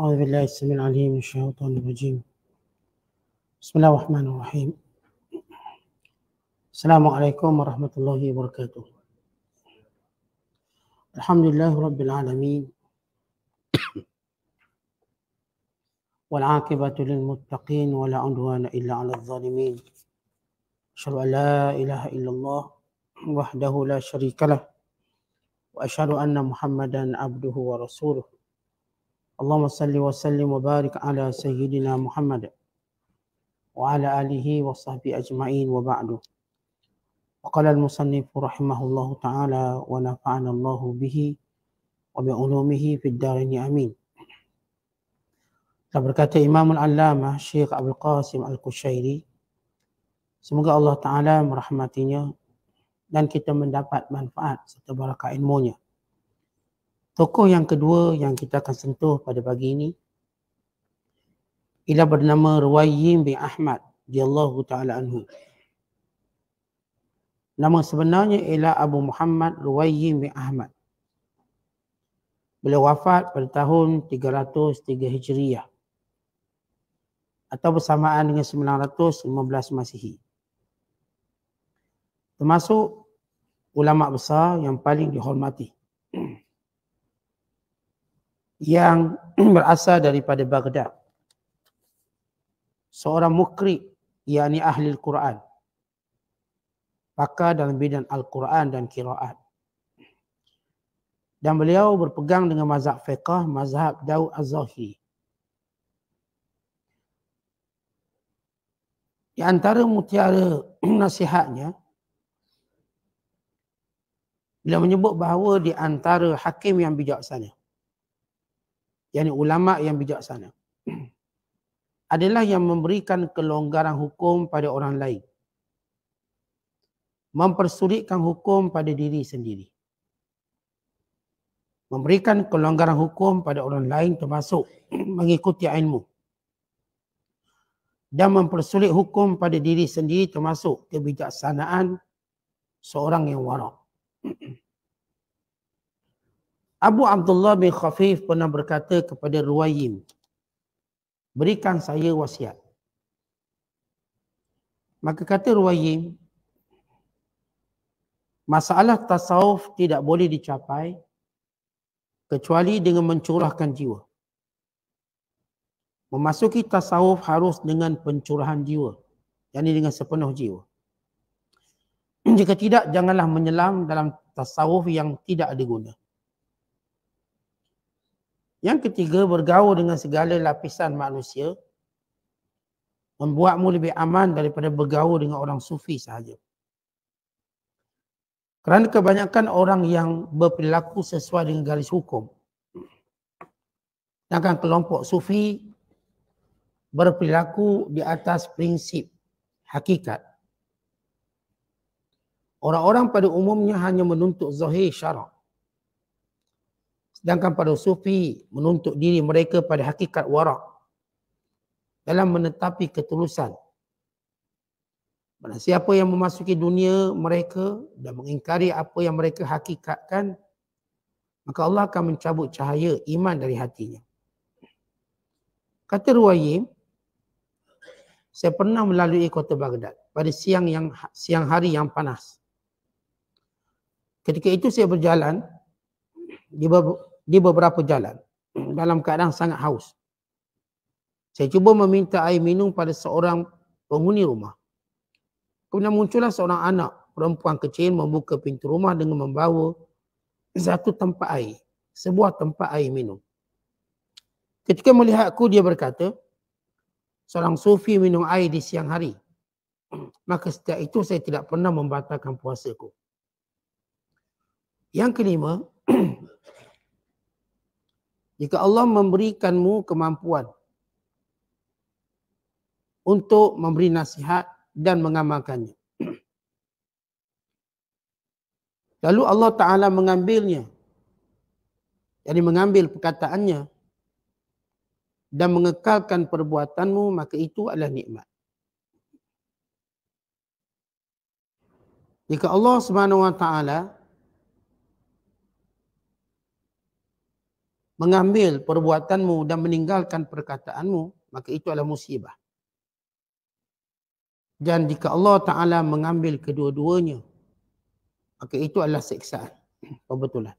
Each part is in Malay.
أعوذ بالله السميع العليم من الشيطان الرجيم بسم الله الرحمن الرحيم السلام عليكم ورحمة الله وبركاته الحمد لله رب العالمين والعاقبة للمتقين ولا عدوان إلا على الظالمين أشهد أن لا إله إلا الله وحده لا شريك له وأشهد أن محمدا عبده ورسوله Allahumma salli wa sallim wa barik ala sayyidina Muhammad wa ala alihi wa sahbihi ajma'in wa ba'du. Wa qala al-musannif rahimahullahu ta'ala wa nafa'ana Allahu bihi wa bi ulumihi fid darin amin. Kita berkata Imam Al-Allama Syekh Abdul Qasim Al-Qushairi semoga Allah Ta'ala merahmatinya dan kita mendapat manfaat serta barakah ilmunya. Tokoh yang kedua yang kita akan sentuh pada pagi ini ialah bernama Ruwayyim bin Ahmad radhiyallahu taala anhu. Nama sebenarnya ialah Abu Muhammad Ruwayyim bin Ahmad. Beliau wafat pada tahun 303 Hijriah atau bersamaan dengan 915 Masihi. Termasuk ulama besar yang paling dihormati yang berasal daripada Baghdad. Seorang mukri, yakni ahli Al-Quran. Pakar dalam bidang Al-Quran dan Kiraat. Dan beliau berpegang dengan mazhab fiqah, mazhab Daud Az-Zahiri. Di antara mutiara nasihatnya, beliau menyebut bahawa di antara hakim yang bijaksana yakni ulama yang bijaksana adalah yang memberikan kelonggaran hukum pada orang lain mempersulitkan hukum pada diri sendiri memberikan kelonggaran hukum pada orang lain termasuk mengikuti ilmu dan mempersulit hukum pada diri sendiri termasuk kebijaksanaan seorang yang warak Abu Abdullah bin Khafif pernah berkata kepada Ruwayim, berikan saya wasiat. Maka kata Ruwayim, masalah tasawuf tidak boleh dicapai kecuali dengan mencurahkan jiwa. Memasuki tasawuf harus dengan pencurahan jiwa. Yang dengan sepenuh jiwa. Jika tidak, janganlah menyelam dalam tasawuf yang tidak ada guna. Yang ketiga, bergaul dengan segala lapisan manusia membuatmu lebih aman daripada bergaul dengan orang sufi sahaja. Kerana kebanyakan orang yang berperilaku sesuai dengan garis hukum. Sedangkan kelompok sufi berperilaku di atas prinsip hakikat. Orang-orang pada umumnya hanya menuntut zahir syarak. Sedangkan para sufi menuntut diri mereka pada hakikat warak. Dalam menetapi ketulusan. Mana siapa yang memasuki dunia mereka dan mengingkari apa yang mereka hakikatkan. Maka Allah akan mencabut cahaya iman dari hatinya. Kata Ruwayim, saya pernah melalui kota Baghdad pada siang yang siang hari yang panas. Ketika itu saya berjalan di di beberapa jalan dalam keadaan sangat haus. Saya cuba meminta air minum pada seorang penghuni rumah. Kemudian muncullah seorang anak perempuan kecil membuka pintu rumah dengan membawa satu tempat air, sebuah tempat air minum. Ketika melihatku dia berkata, seorang sufi minum air di siang hari. Maka setiap itu saya tidak pernah membatalkan puasaku. Yang kelima, Jika Allah memberikanmu kemampuan untuk memberi nasihat dan mengamalkannya. Lalu Allah Ta'ala mengambilnya. Jadi mengambil perkataannya dan mengekalkan perbuatanmu maka itu adalah nikmat. Jika Allah Subhanahu wa taala mengambil perbuatanmu dan meninggalkan perkataanmu, maka itu adalah musibah. Dan jika Allah Ta'ala mengambil kedua-duanya, maka itu adalah seksaan. Pembetulan.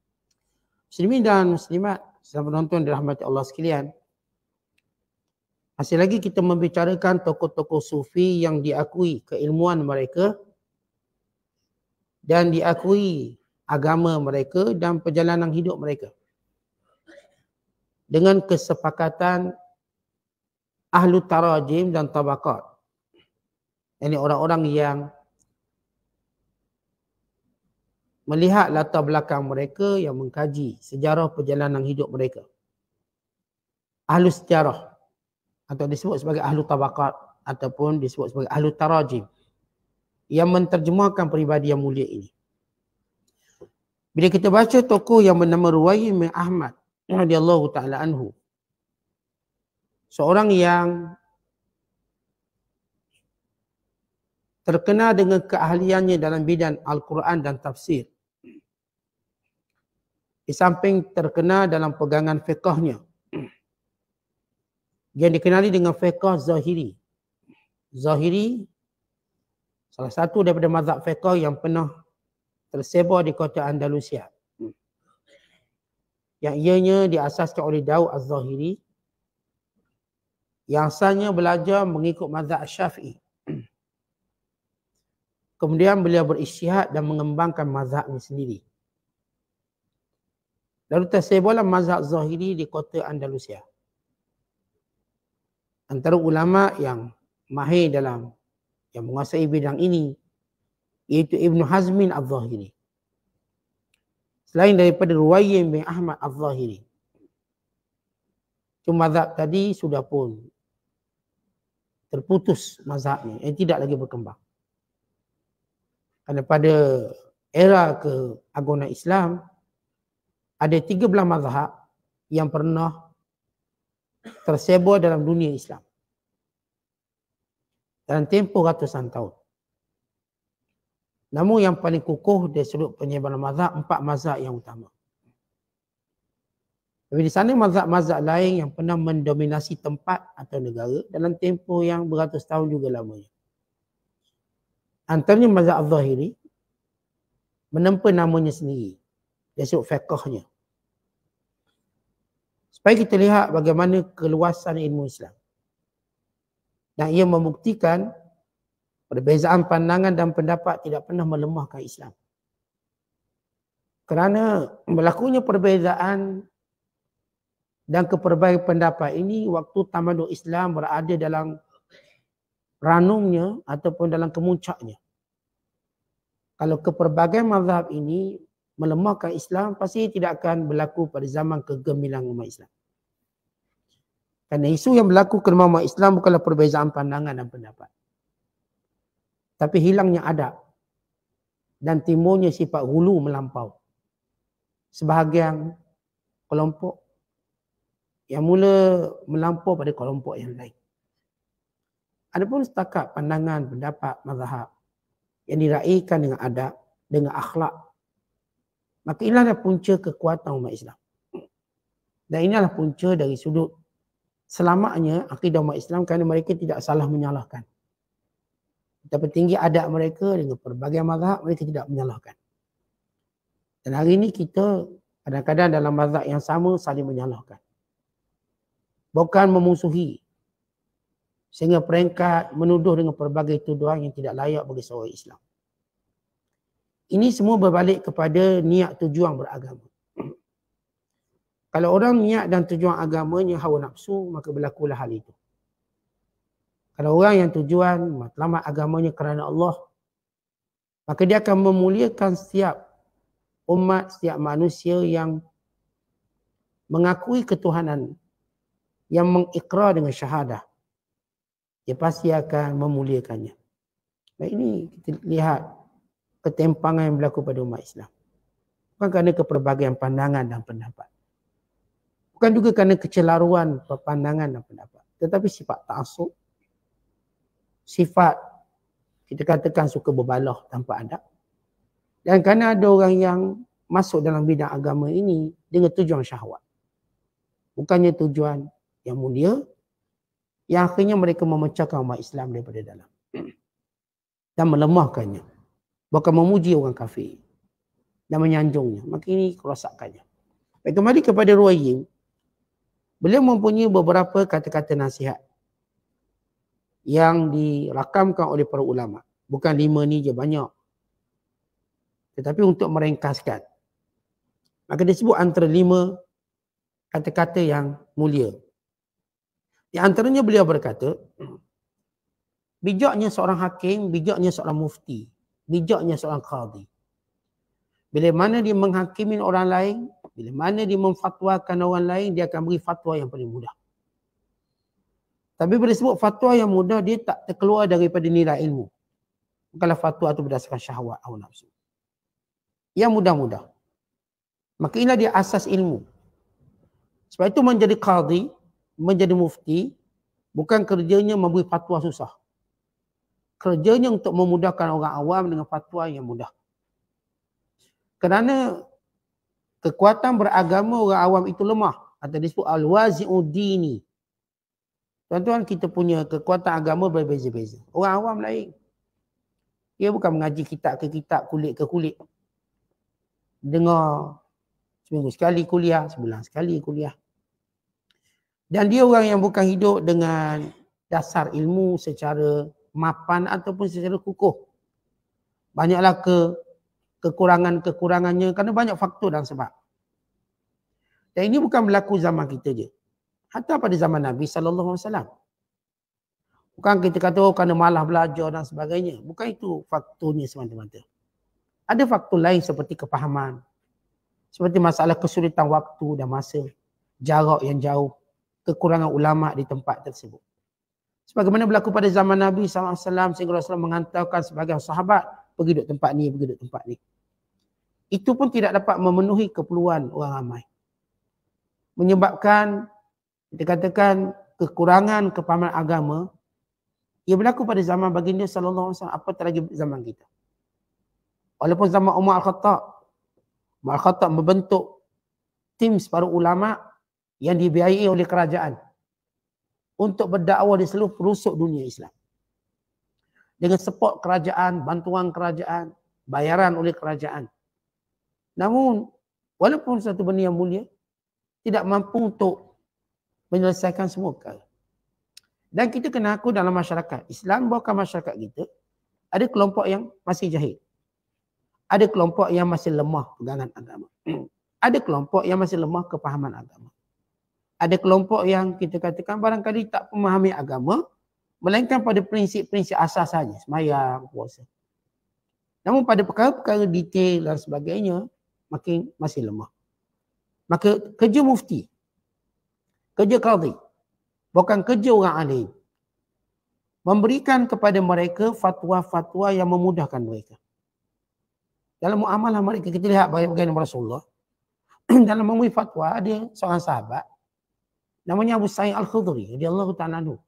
Muslimin dan muslimat, saya penonton dirahmati Allah sekalian. Masih lagi kita membicarakan tokoh-tokoh sufi yang diakui keilmuan mereka dan diakui agama mereka dan perjalanan hidup mereka dengan kesepakatan ahlu tarajim dan tabakat. Ini orang-orang yang melihat latar belakang mereka yang mengkaji sejarah perjalanan hidup mereka. Ahlu sejarah atau disebut sebagai ahlu tabakat ataupun disebut sebagai ahlu tarajim yang menterjemahkan peribadi yang mulia ini. Bila kita baca tokoh yang bernama Ruwayi bin Ahmad radhiyallahu taala anhu seorang yang terkenal dengan keahliannya dalam bidang al-Quran dan tafsir di samping terkenal dalam pegangan fiqahnya yang dikenali dengan fiqah zahiri zahiri salah satu daripada mazhab fiqah yang pernah tersebar di kota Andalusia yang ianya diasaskan oleh Daud Az-Zahiri yang asalnya belajar mengikut mazhab Syafi'i. Kemudian beliau berisytihad dan mengembangkan mazhabnya sendiri. Lalu tersebarlah mazhab Zahiri di kota Andalusia. Antara ulama yang mahir dalam yang menguasai bidang ini iaitu Ibn Hazmin Az-Zahiri. Selain daripada Ruwayim bin Ahmad Al-Zahiri. Itu mazhab tadi sudah pun terputus mazhabnya. Yang tidak lagi berkembang. Karena pada era keagungan Islam, ada tiga belah mazhab yang pernah tersebar dalam dunia Islam. Dalam tempoh ratusan tahun. Namun yang paling kukuh dari sudut penyebaran mazhab, empat mazhab yang utama. Tapi di sana mazhab-mazhab lain yang pernah mendominasi tempat atau negara dalam tempoh yang beratus tahun juga lamanya. Antaranya mazhab Zahiri menempa namanya sendiri. Dia sebut fiqahnya. Supaya kita lihat bagaimana keluasan ilmu Islam. Dan ia membuktikan Perbezaan pandangan dan pendapat tidak pernah melemahkan Islam. Kerana berlakunya perbezaan dan keperbaikan pendapat ini waktu tamaduk Islam berada dalam ranumnya ataupun dalam kemuncaknya. Kalau keperbagaian mazhab ini melemahkan Islam pasti tidak akan berlaku pada zaman kegemilang umat Islam. Karena isu yang berlaku kerana umat Islam bukanlah perbezaan pandangan dan pendapat tapi hilangnya adab dan timbulnya sifat hulu melampau. Sebahagian kelompok yang mula melampau pada kelompok yang lain. Adapun setakat pandangan pendapat mazhab yang diraihkan dengan adab, dengan akhlak, maka inilah punca kekuatan umat Islam. Dan inilah punca dari sudut selamatnya akidah umat Islam kerana mereka tidak salah menyalahkan. Betapa tinggi adab mereka dengan pelbagai mazhab mereka tidak menyalahkan. Dan hari ini kita kadang-kadang dalam mazhab yang sama saling menyalahkan. Bukan memusuhi. Sehingga peringkat menuduh dengan pelbagai tuduhan yang tidak layak bagi seorang Islam. Ini semua berbalik kepada niat tujuan beragama. Kalau orang niat dan tujuan agamanya hawa nafsu, maka berlakulah hal itu. Kalau orang yang tujuan matlamat agamanya kerana Allah, maka dia akan memuliakan setiap umat, setiap manusia yang mengakui ketuhanan, yang mengikrar dengan syahadah. Dia pasti akan memuliakannya. Baik ini kita lihat ketempangan yang berlaku pada umat Islam. Bukan kerana keperbagaian pandangan dan pendapat. Bukan juga kerana kecelaruan pandangan dan pendapat. Tetapi sifat ta'asub sifat kita katakan suka berbaloh tanpa adab. Dan kerana ada orang yang masuk dalam bidang agama ini dengan tujuan syahwat. Bukannya tujuan yang mulia yang akhirnya mereka memecahkan umat Islam daripada dalam. Dan melemahkannya. Bahkan memuji orang kafir. Dan menyanjungnya. Makin ini kerosakannya. Baik, kembali kepada Ruayim. Beliau mempunyai beberapa kata-kata nasihat yang dirakamkan oleh para ulama. Bukan lima ni je banyak. Tetapi untuk meringkaskan. Maka dia sebut antara lima kata-kata yang mulia. Di antaranya beliau berkata, bijaknya seorang hakim, bijaknya seorang mufti, bijaknya seorang qadi. Bila mana dia menghakimin orang lain, bila mana dia memfatwakan orang lain, dia akan beri fatwa yang paling mudah. Tapi boleh sebut fatwa yang mudah dia tak terkeluar daripada nilai ilmu. kalau fatwa itu berdasarkan syahwat atau nafsu. Yang mudah-mudah. Maka inilah dia asas ilmu. Sebab itu menjadi qadi, menjadi mufti, bukan kerjanya memberi fatwa susah. Kerjanya untuk memudahkan orang awam dengan fatwa yang mudah. Kerana kekuatan beragama orang awam itu lemah. Atau disebut al-wazi'u dini. Tuan-tuan kita punya kekuatan agama berbeza-beza. Orang awam lain. Dia bukan mengaji kitab ke kitab, kulit ke kulit. Dengar seminggu sekali kuliah, sebulan sekali kuliah. Dan dia orang yang bukan hidup dengan dasar ilmu secara mapan ataupun secara kukuh. Banyaklah ke kekurangan-kekurangannya kerana banyak faktor dan sebab. Dan ini bukan berlaku zaman kita je. Hatta pada zaman Nabi sallallahu alaihi wasallam. Bukan kita kata oh kerana malas belajar dan sebagainya. Bukan itu faktornya semata-mata. Ada faktor lain seperti kepahaman. Seperti masalah kesulitan waktu dan masa, jarak yang jauh, kekurangan ulama di tempat tersebut. Sebagaimana berlaku pada zaman Nabi SAW sehingga Rasulullah mengantarkan sebagai sahabat pergi duduk tempat ni, pergi duduk tempat ni. Itu pun tidak dapat memenuhi keperluan orang ramai. Menyebabkan dikatakan kekurangan kepahaman agama ia berlaku pada zaman baginda sallallahu alaihi wasallam apa lagi zaman kita walaupun zaman Umar Al-Khattab Umar Al-Khattab membentuk tim para ulama yang dibiayai oleh kerajaan untuk berdakwah di seluruh perusuk dunia Islam dengan support kerajaan bantuan kerajaan bayaran oleh kerajaan namun walaupun satu benda yang mulia tidak mampu untuk menyelesaikan semua perkara. Dan kita kena aku dalam masyarakat. Islam bukan masyarakat kita. Ada kelompok yang masih jahil. Ada kelompok yang masih lemah pegangan agama. Ada kelompok yang masih lemah kepahaman agama. Ada kelompok yang kita katakan barangkali tak memahami agama. Melainkan pada prinsip-prinsip asas saja. Semayang, puasa. Namun pada perkara-perkara detail dan sebagainya makin masih lemah. Maka kerja mufti kerja qadhi bukan kerja orang alim memberikan kepada mereka fatwa-fatwa yang memudahkan mereka dalam muamalah mereka kita lihat bagaimana Rasulullah dalam memberi fatwa ada seorang sahabat namanya Abu Sa'id Al-Khudri Allah ta'ala anhu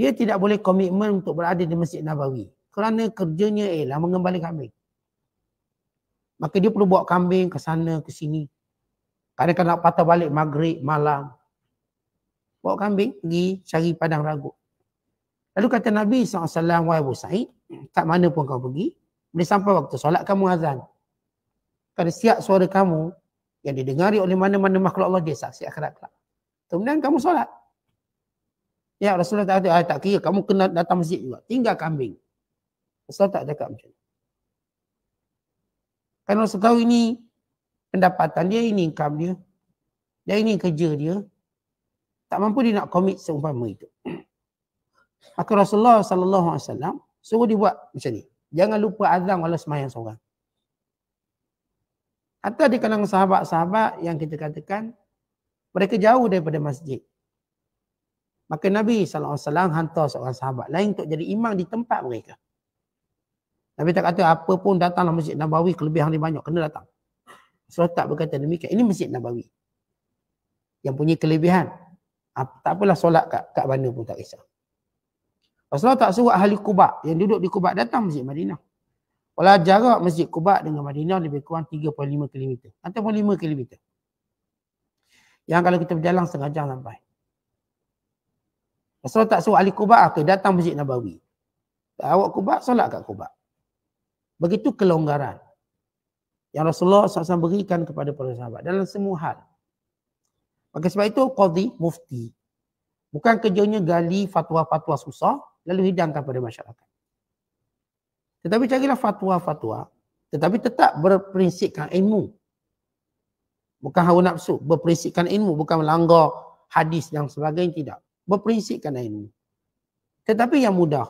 dia tidak boleh komitmen untuk berada di Masjid Nabawi kerana kerjanya ialah mengembalikan kambing. Maka dia perlu bawa kambing ke sana, ke sini. Kadang-kadang nak patah balik maghrib, malam. Bawa kambing, pergi cari padang ragu. Lalu kata Nabi SAW, Wai Abu Sa'id, tak mana pun kau pergi, boleh sampai waktu solat kamu azan. Kerana setiap suara kamu, yang didengari oleh mana-mana makhluk Allah, dia saksi akhirat kelak. Kemudian kamu solat. Ya Rasulullah tak kata, ah, tak kira kamu kena datang masjid juga. Tinggal kambing. Rasulullah tak cakap macam tu. Kan Rasulullah tahu ini pendapatan dia, ini income dia. Dan ini kerja dia. Tak mampu dia nak komit seumpama itu. Maka Rasulullah sallallahu alaihi wasallam suruh dia buat macam ni. Jangan lupa azan walau sembahyang seorang. Atau di kalangan sahabat-sahabat yang kita katakan mereka jauh daripada masjid. Maka Nabi sallallahu alaihi wasallam hantar seorang sahabat lain untuk jadi imam di tempat mereka. Nabi tak kata apa pun datanglah masjid Nabawi kelebihan dia banyak kena datang. Serotak berkata demikian. Ini Masjid Nabawi. Yang punya kelebihan. Ah, tak apalah solat kat, kat mana pun tak kisah. Rasulullah tak suruh ahli Kubak yang duduk di Kubak datang Masjid Madinah. Walau jarak Masjid Kubak dengan Madinah lebih kurang 3.5 km. Atau 5 km. Yang kalau kita berjalan setengah jam sampai. Rasulullah tak suruh ahli Kubak ah, ke datang Masjid Nabawi. Awak Kubak, solat kat Kubak. Begitu kelonggaran yang Rasulullah SAW berikan kepada para sahabat dalam semua hal. Maka sebab itu qadhi mufti. Bukan kerjanya gali fatwa-fatwa susah lalu hidangkan kepada masyarakat. Tetapi carilah fatwa-fatwa tetapi tetap berprinsipkan ilmu. Bukan hawa nafsu. Berprinsipkan ilmu. Bukan melanggar hadis dan sebagainya. Tidak. Berprinsipkan ilmu. Tetapi yang mudah.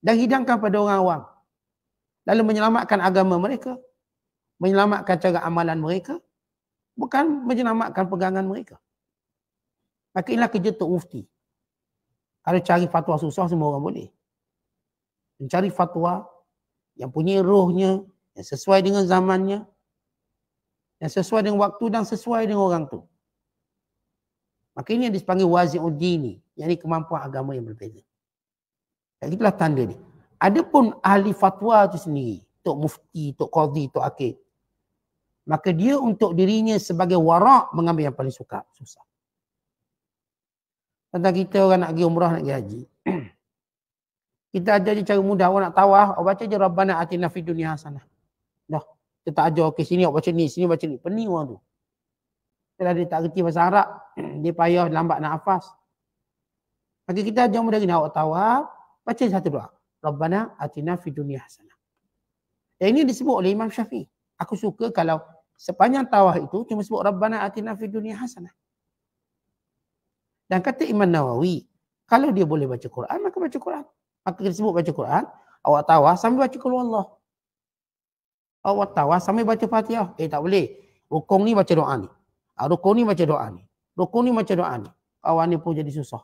Dan hidangkan kepada orang awam. Lalu menyelamatkan agama mereka menyelamatkan cara amalan mereka bukan menyelamatkan pegangan mereka maka inilah kerja tok mufti kalau cari fatwa susah semua orang boleh mencari fatwa yang punya rohnya yang sesuai dengan zamannya yang sesuai dengan waktu dan sesuai dengan orang tu maka ini yang dipanggil waziuddini yang ini kemampuan agama yang berbeza dan itulah tanda ni Adapun ahli fatwa tu sendiri, Tok Mufti, Tok Qadhi, Tok Akid maka dia untuk dirinya sebagai warak mengambil yang paling suka susah tentang kita orang nak pergi umrah nak pergi haji kita ajar je cara mudah orang nak tawah orang baca je rabbana atina fid dunya hasanah dah kita ajar okey sini orang baca ni sini baca ni pening orang tu kalau dia tak reti bahasa Arab dia payah lambat nak hafaz bagi kita ajar mudah nak tawah baca satu doa rabbana atina fid dunya hasanah yang ini disebut oleh Imam Syafi'i Aku suka kalau sepanjang tawah itu cuma sebut Rabbana atina fid dunya hasanah. Dan kata Imam Nawawi, kalau dia boleh baca Quran, maka baca Quran. Maka dia sebut baca Quran, awak tawah sambil baca kalau Allah. Awak tawah sambil baca Fatihah. Eh tak boleh. Rukun ni baca doa ni. Ah, rukun ni baca doa ni. Rukun ni baca doa ni. Awak ni pun jadi susah.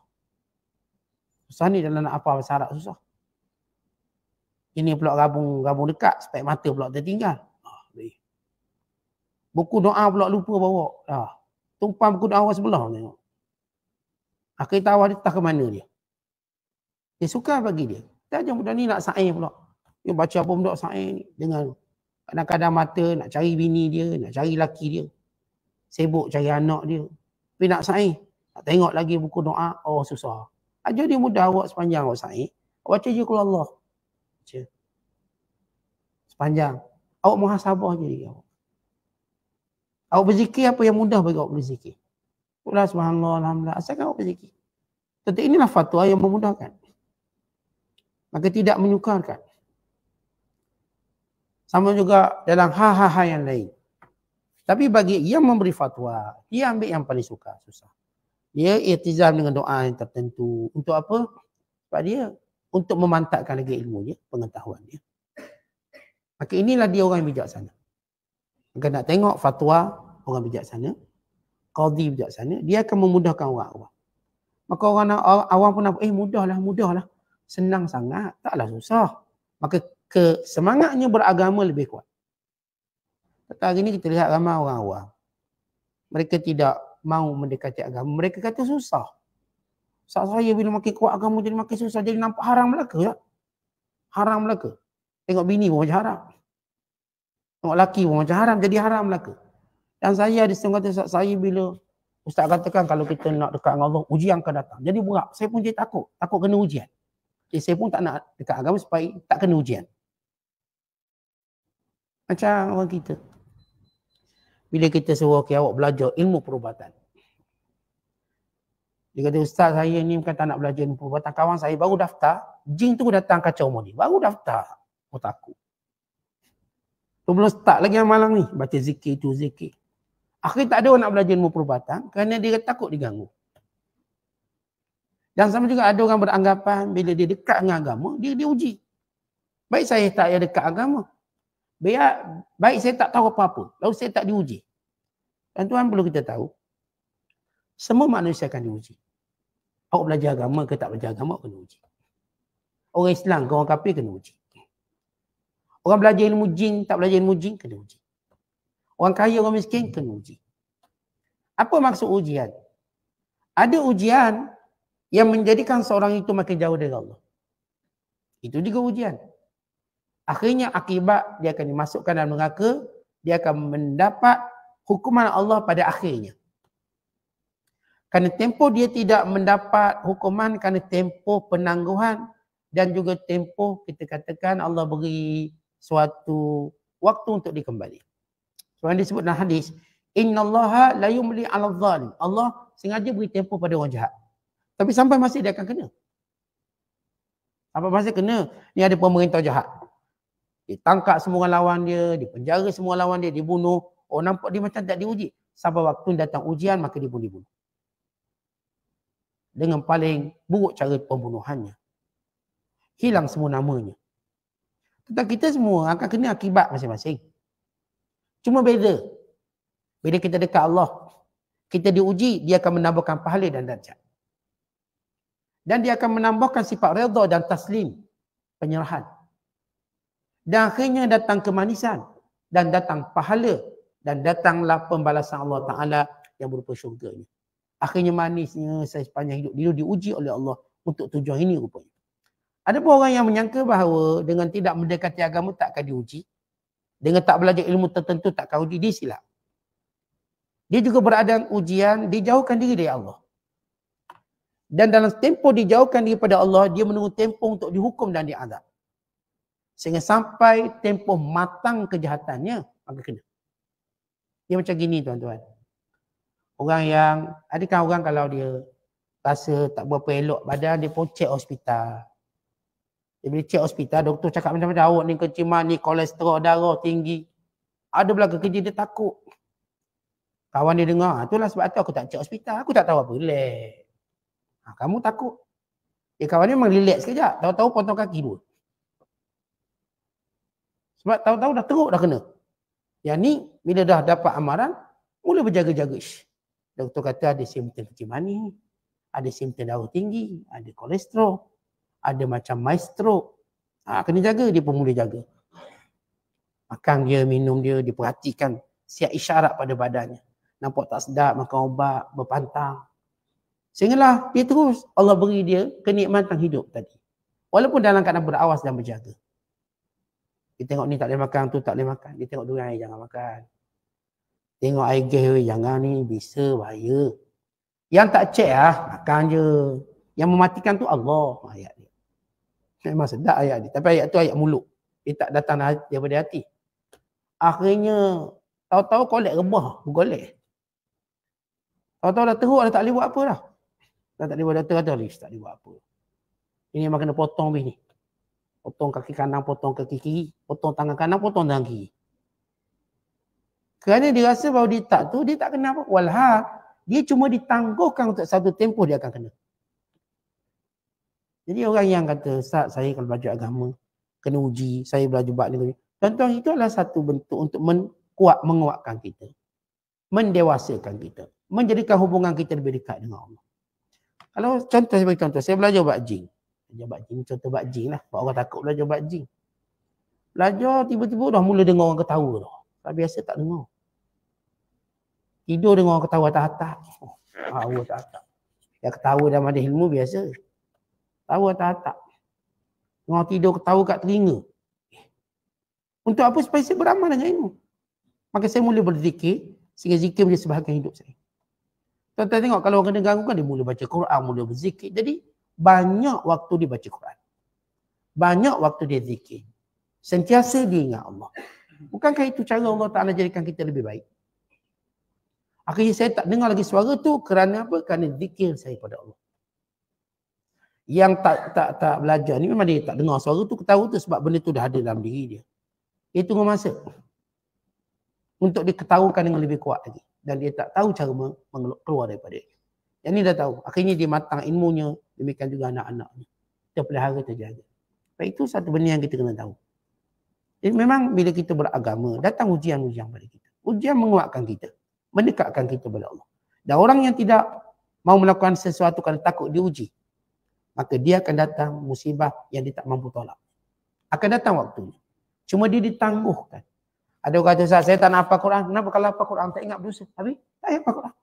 Susah ni dalam apa bahasa Arab susah. Ini pula gabung gabung dekat, spek mata pula tertinggal. Buku doa pula lupa bawa. Ah. Tumpang buku doa orang sebelah ni. Akhirnya tahu dia tak ke mana dia. Dia suka bagi dia. Dia ajar budak ni nak sa'in pula. Dia baca apa budak ni dengan kadang-kadang mata nak cari bini dia, nak cari laki dia. Sibuk cari anak dia. Tapi nak sa'in. Nak tengok lagi buku doa, oh susah. Ajar dia mudah awak sepanjang awak sa'in. Baca je kuala Allah. Baca. Sepanjang. Awak muhasabah je dia awak. Awak berzikir apa yang mudah bagi awak berzikir. Itulah subhanallah, alhamdulillah. Asalkan awak berzikir. Tentu inilah fatwa yang memudahkan. Maka tidak menyukarkan. Sama juga dalam ha ha ha yang lain. Tapi bagi yang memberi fatwa, dia ambil yang paling suka, susah. Dia iktizam dengan doa yang tertentu. Untuk apa? Sebab dia untuk memantapkan lagi ilmu dia, pengetahuan dia. Maka inilah dia orang yang bijaksana. Engkau nak tengok fatwa orang bijaksana, qadi bijaksana, dia akan memudahkan orang awam. Maka orang awam pun nampak, eh mudahlah, mudahlah. Senang sangat, taklah susah. Maka ke semangatnya beragama lebih kuat. Tapi hari ini kita lihat ramai orang awam. Mereka tidak mau mendekati agama. Mereka kata susah. Saat saya bila makin kuat agama jadi makin susah. Jadi nampak haram lah Haram lah Tengok bini pun macam haram. Tengok laki pun macam haram jadi haram lah ke. Dan saya ada setengah kata saya bila ustaz katakan kalau kita nak dekat dengan Allah ujian akan datang. Jadi berat. Saya pun jadi takut. Takut kena ujian. Jadi eh, saya pun tak nak dekat agama supaya tak kena ujian. Macam orang kita. Bila kita suruh okay, awak belajar ilmu perubatan. Dia kata, Ustaz saya ni bukan tak nak belajar ilmu perubatan. Kawan saya baru daftar, jin tu datang kacau umur ni. Baru daftar. Oh takut. Tu belum start lagi malam ni. Baca zikir tu zikir. Akhir tak ada orang nak belajar ilmu perubatan kerana dia takut diganggu. Dan sama juga ada orang beranggapan bila dia dekat dengan agama, dia diuji. Baik saya tak yang dekat agama. Biar, baik saya tak tahu apa pun, Lalu saya tak diuji. Dan Tuhan perlu kita tahu, semua manusia akan diuji. Awak belajar agama ke tak belajar agama, awak kena uji. Orang Islam ke orang kapir kena uji. Orang belajar ilmu jin, tak belajar ilmu jin, kena uji. Orang kaya, orang miskin, kena uji. Apa maksud ujian? Ada ujian yang menjadikan seorang itu makin jauh dari Allah. Itu juga ujian. Akhirnya akibat dia akan dimasukkan dalam neraka, dia akan mendapat hukuman Allah pada akhirnya. Kerana tempoh dia tidak mendapat hukuman kerana tempoh penangguhan dan juga tempoh kita katakan Allah beri suatu waktu untuk dikembali. Sebab yang disebut dalam hadis, Inna Allah la yumli ala zalim. Allah sengaja beri tempoh pada orang jahat. Tapi sampai masih dia akan kena. Apa masih kena, ni ada pemerintah jahat. Ditangkap semua lawan dia, dipenjara semua lawan dia, dibunuh. Oh nampak dia macam tak diuji. Sampai waktu datang ujian, maka dia pun dibunuh. Dengan paling buruk cara pembunuhannya. Hilang semua namanya. Tetap kita semua akan kena akibat masing-masing. Cuma beza. Bila kita dekat Allah, kita diuji, dia akan menambahkan pahala dan darjat. Dan dia akan menambahkan sifat redha dan taslim, penyerahan. Dan akhirnya datang kemanisan dan datang pahala dan datanglah pembalasan Allah Ta'ala yang berupa syurga ini. Akhirnya manisnya saya sepanjang hidup dulu diuji oleh Allah untuk tujuan ini rupanya. Ada pun orang yang menyangka bahawa dengan tidak mendekati agama tak akan diuji. Dengan tak belajar ilmu tertentu tak akan uji. Dia silap. Dia juga berada ujian, dia jauhkan diri dari Allah. Dan dalam tempoh dijauhkan daripada Allah, dia menunggu tempoh untuk dihukum dan diazab. Sehingga sampai tempoh matang kejahatannya, maka kena. Dia macam gini tuan-tuan. Orang yang, adakah orang kalau dia rasa tak berapa elok badan, dia pun hospital. Dia boleh check hospital, doktor cakap macam-macam awak ni kencing ni kolesterol darah tinggi. Ada belaka kerja dia takut. Kawan dia dengar, ah, itulah sebab tu aku tak check hospital, aku tak tahu apa. Relax. Ha, kamu takut. Ya eh, kawan dia memang relax sekejap, tahu-tahu potong kaki dua. Sebab tahu-tahu dah teruk dah kena. Yang ni, bila dah dapat amaran, mula berjaga-jaga. Doktor kata ada simptom kencing mani, ada simptom darah tinggi, ada kolesterol ada macam maestro. Ha, kena jaga, dia pun boleh jaga. Makan dia, minum dia, diperhatikan siap isyarat pada badannya. Nampak tak sedap, makan ubat, berpantang. Sehinggalah dia terus Allah beri dia kenikmatan hidup tadi. Walaupun dalam keadaan berawas dan berjaga. Dia tengok ni tak boleh makan, tu tak boleh makan. Dia tengok durian, jangan makan. Tengok air gas, jangan ni, bisa, bahaya. Yang tak cek lah, makan je. Yang mematikan tu Allah. Ayat Memang sedap ayat ni. Tapi ayat tu ayat muluk. Dia tak datang lah daripada hati. Akhirnya, tahu-tahu kolek rebah. kolek. Tahu-tahu dah teruk, dah tak boleh buat apa dah. Dah tak boleh buat data, dah list, tak boleh buat apa. Ini memang kena potong ni. Potong kaki kanan, potong kaki kiri. Potong tangan kanan, potong tangan kiri. Kerana dia rasa bahawa dia tak tu, dia tak kena apa. Walha, dia cuma ditangguhkan untuk satu tempoh dia akan kena. Jadi orang yang kata, Ustaz saya kalau belajar agama, kena uji, saya belajar bab ni. Tuan-tuan, itu adalah satu bentuk untuk menguat, menguatkan kita. Mendewasakan kita. Menjadikan hubungan kita lebih dekat dengan Allah. Kalau contoh, saya contoh, saya belajar bab jing. Belajar bab jing, contoh bab jing lah. Orang takut belajar bab jing. Belajar, tiba-tiba dah mula dengar orang ketawa tu. Tak biasa tak dengar. Tidur dengar orang ketawa atas-atas. Oh, Allah tak atas. Yang ketawa dalam ada ilmu biasa tahu atau tak. Tengah tidur tahu kat telinga. Untuk apa supaya saya beramal dengan ilmu. Maka saya mula berzikir sehingga zikir menjadi sebahagian hidup saya. Tuan-tuan tengok kalau orang kena ganggu kan dia mula baca Quran, mula berzikir. Jadi banyak waktu dia baca Quran. Banyak waktu dia zikir. Sentiasa diingat Allah. Bukankah itu cara Allah Ta'ala jadikan kita lebih baik? Akhirnya saya tak dengar lagi suara tu kerana apa? Kerana zikir saya pada Allah yang tak tak tak belajar ni memang dia tak dengar suara tu ketahu tu sebab benda tu dah ada dalam diri dia. Itu tunggu masa untuk diketahukan dengan lebih kuat lagi dan dia tak tahu cara mengeluar daripada Yang ni dah tahu. Akhirnya dia matang ilmunya demikian juga anak-anaknya. Kita pelihara terjaga. Baik itu satu benda yang kita kena tahu. Jadi memang bila kita beragama, datang ujian-ujian pada kita. Ujian menguatkan kita. Mendekatkan kita kepada Allah. Dan orang yang tidak mau melakukan sesuatu kerana takut diuji maka dia akan datang musibah yang dia tak mampu tolak. Akan datang waktunya. Cuma dia ditangguhkan. Ada orang kata, saya, saya tak nak hafal Quran. Kenapa kalau apa Quran tak ingat berdosa? Tapi tak apa? Quran.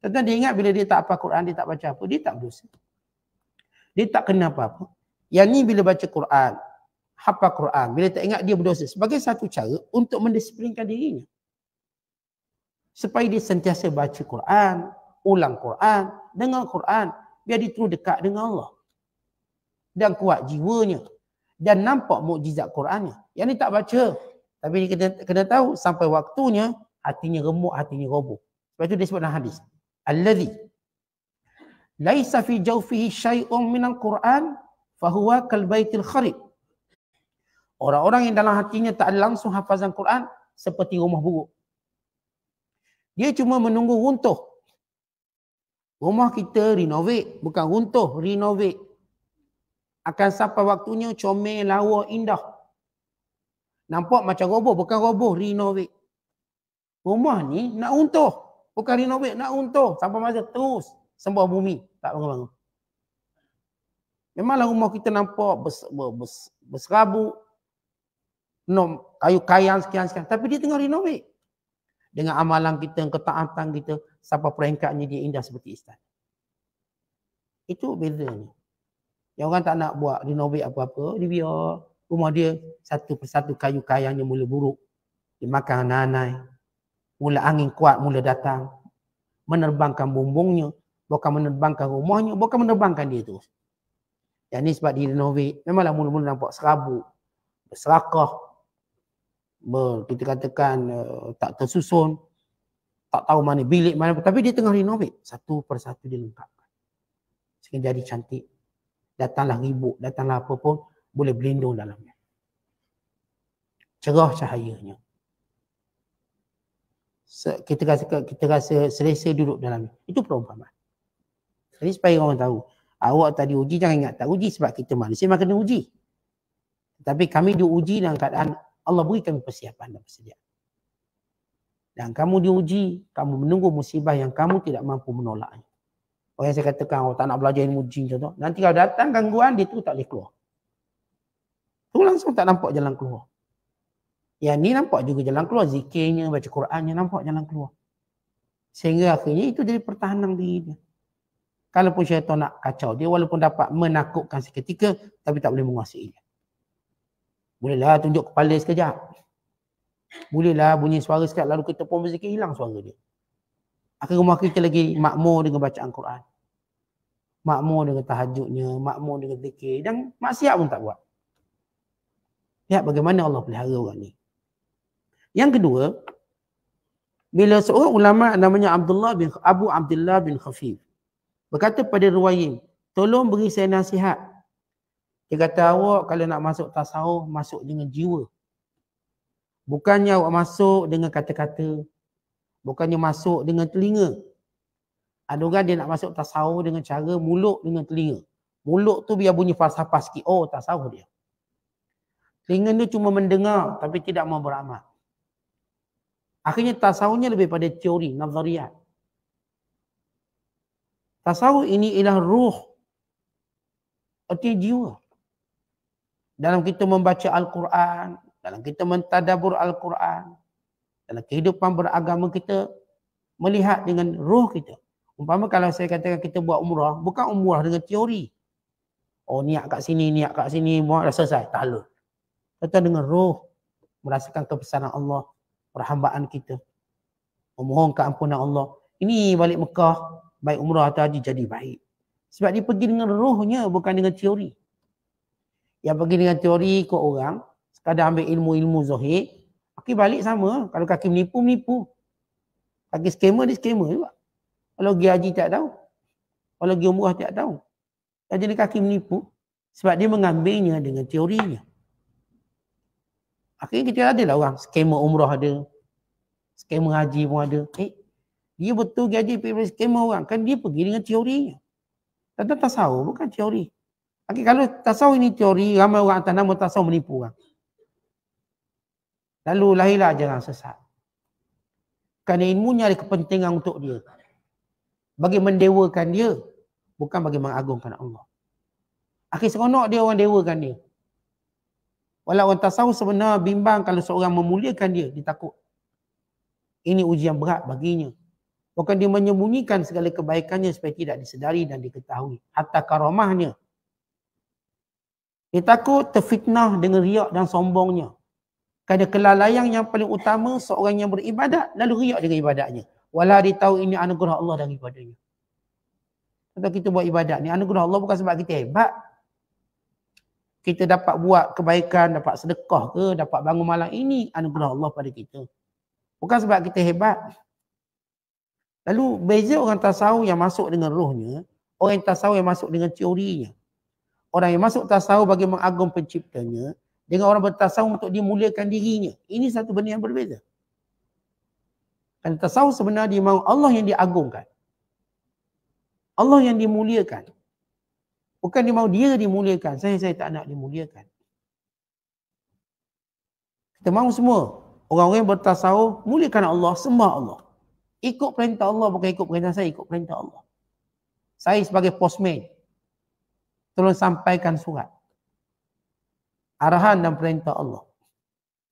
Tentang dia ingat bila dia tak apa Quran, dia tak baca apa, dia tak berdosa. Dia tak kena apa-apa. Yang ni bila baca Quran, hafal Quran, bila tak ingat dia berdosa. Sebagai satu cara untuk mendisiplinkan dirinya. Supaya dia sentiasa baca Quran, ulang Quran, dengar Quran biar dia terus dekat dengan Allah. Dan kuat jiwanya. Dan nampak mukjizat Qurannya. Yang ni tak baca. Tapi dia kena, kena tahu sampai waktunya hatinya remuk, hatinya roboh. Sebab itu dia sebut dalam hadis. Alladhi. Laisa fi jawfihi syai'un minal Qur'an fahuwa kalbaitil kharib. Orang-orang yang dalam hatinya tak ada langsung hafazan Quran seperti rumah buruk. Dia cuma menunggu runtuh Rumah kita renovate, bukan runtuh, renovate. Akan sampai waktunya comel, lawa, indah. Nampak macam roboh, bukan roboh, renovate. Rumah ni nak runtuh. Bukan renovate, nak runtuh. Sampai masa terus sembah bumi. Tak bangun-bangun. Memanglah rumah kita nampak bers bers berserabut. No, kayu kayang sekian-sekian. Tapi dia tengah renovate dengan amalan kita, ketaatan kita, sampai peringkatnya dia indah seperti istana. Itu bezanya. Yang orang tak nak buat renovate apa-apa, dia biar rumah dia satu persatu kayu kayangnya mula buruk. Dia makan nanai. Mula angin kuat mula datang. Menerbangkan bumbungnya. Bukan menerbangkan rumahnya. Bukan menerbangkan dia terus. Yang ni sebab di renovate. Memanglah mula-mula nampak serabut. Berserakah ber, kita katakan uh, tak tersusun, tak tahu mana bilik mana, tapi dia tengah renovate. Satu persatu dia lengkapkan. Sehingga jadi cantik. Datanglah ribut, datanglah apa pun, boleh berlindung dalamnya. Cerah cahayanya. Se- kita rasa, kita rasa selesa duduk dalamnya. Itu perumpamaan. Jadi supaya orang tahu, awak tadi uji jangan ingat tak uji sebab kita manusia memang kena uji. Tapi kami diuji dalam keadaan Allah beri kami persiapan dan persediaan. Dan kamu diuji, kamu menunggu musibah yang kamu tidak mampu menolaknya. Orang yang saya katakan, oh, tak nak belajar ilmu jin contoh. Nanti kalau datang gangguan, dia tu tak boleh keluar. Tu langsung tak nampak jalan keluar. Ya ni nampak juga jalan keluar. Zikirnya, baca Qurannya nampak jalan keluar. Sehingga akhirnya itu jadi pertahanan diri dia. Kalaupun syaitan nak kacau dia, walaupun dapat menakutkan seketika, tapi tak boleh menguasai dia. Bolehlah tunjuk kepala sekejap. Bolehlah bunyi suara sekejap lalu kita pun berzikir hilang suara dia. Akan rumah kita lagi makmur dengan bacaan Quran. Makmur dengan tahajudnya, makmur dengan zikir dan maksiat pun tak buat. Lihat bagaimana Allah pelihara orang ni. Yang kedua, bila seorang ulama namanya Abdullah bin Abu Abdullah bin Khafif berkata pada Ruwayim, tolong beri saya nasihat dia kata awak kalau nak masuk tasawuf, masuk dengan jiwa. Bukannya awak masuk dengan kata-kata. Bukannya masuk dengan telinga. Ada orang dia nak masuk tasawuf dengan cara mulut dengan telinga. Mulut tu biar bunyi falsafah sikit. Oh, tasawuf dia. Telinga dia cuma mendengar tapi tidak mahu beramal. Akhirnya tasawufnya lebih pada teori, nazariat. Tasawuf ini ialah ruh. Arti jiwa dalam kita membaca Al-Quran, dalam kita mentadabur Al-Quran, dalam kehidupan beragama kita, melihat dengan ruh kita. Umpama kalau saya katakan kita buat umrah, bukan umrah dengan teori. Oh niat kat sini, niat kat sini, buat dah selesai. Tak lalu. Kita dengan ruh, merasakan kebesaran Allah, perhambaan kita. Memohon keampunan Allah. Ini balik Mekah, baik umrah atau haji jadi baik. Sebab dia pergi dengan ruhnya, bukan dengan teori. Ya pergi dengan teori ikut orang, sekadar ambil ilmu-ilmu zahir, kaki balik sama. Kalau kaki menipu, menipu. Kaki skema, dia skema juga. Kalau pergi haji tak tahu. Kalau pergi umrah tak tahu. Jadi dia kaki menipu sebab dia mengambilnya dengan teorinya. Akhirnya kita ada lah orang skema umrah ada. Skema haji pun ada. Eh, dia betul gaji pergi skema orang. Kan dia pergi dengan teorinya. Tentang tasawuf bukan teori. Okay, kalau tasawuf ini teori, ramai orang atas nama tasawuf menipu orang. Lalu lahirlah ajaran sesat. Kerana ilmunya ada kepentingan untuk dia. Bagi mendewakan dia, bukan bagi mengagungkan Allah. Akhir seronok dia orang dewakan dia. Walau orang tasawuf sebenarnya bimbang kalau seorang memuliakan dia, dia takut. Ini ujian berat baginya. Bukan dia menyembunyikan segala kebaikannya supaya tidak disedari dan diketahui. Hatta karamahnya dia takut terfitnah dengan riak dan sombongnya. Kerana kelalaian yang paling utama seorang yang beribadat lalu riak dengan ibadatnya. Walau dia tahu ini anugerah Allah daripadanya. Contoh kita buat ibadat ni, anugerah Allah bukan sebab kita hebat. Kita dapat buat kebaikan, dapat sedekah ke, dapat bangun malam. Ini anugerah Allah pada kita. Bukan sebab kita hebat. Lalu beza orang tasawuf yang masuk dengan rohnya, orang tasawuf yang masuk dengan teorinya. Orang yang masuk tasawuf bagi mengagum penciptanya dengan orang bertasawuf untuk dimuliakan dirinya. Ini satu benda yang berbeza. Dan tasawuf sebenarnya dia mahu Allah yang diagungkan. Allah yang dimuliakan. Bukan dia mahu dia dimuliakan. Saya saya tak nak dimuliakan. Kita mahu semua. Orang-orang yang bertasawuf, muliakan Allah, sembah Allah. Ikut perintah Allah, bukan ikut perintah saya, ikut perintah Allah. Saya sebagai postman, tolong sampaikan surat. Arahan dan perintah Allah.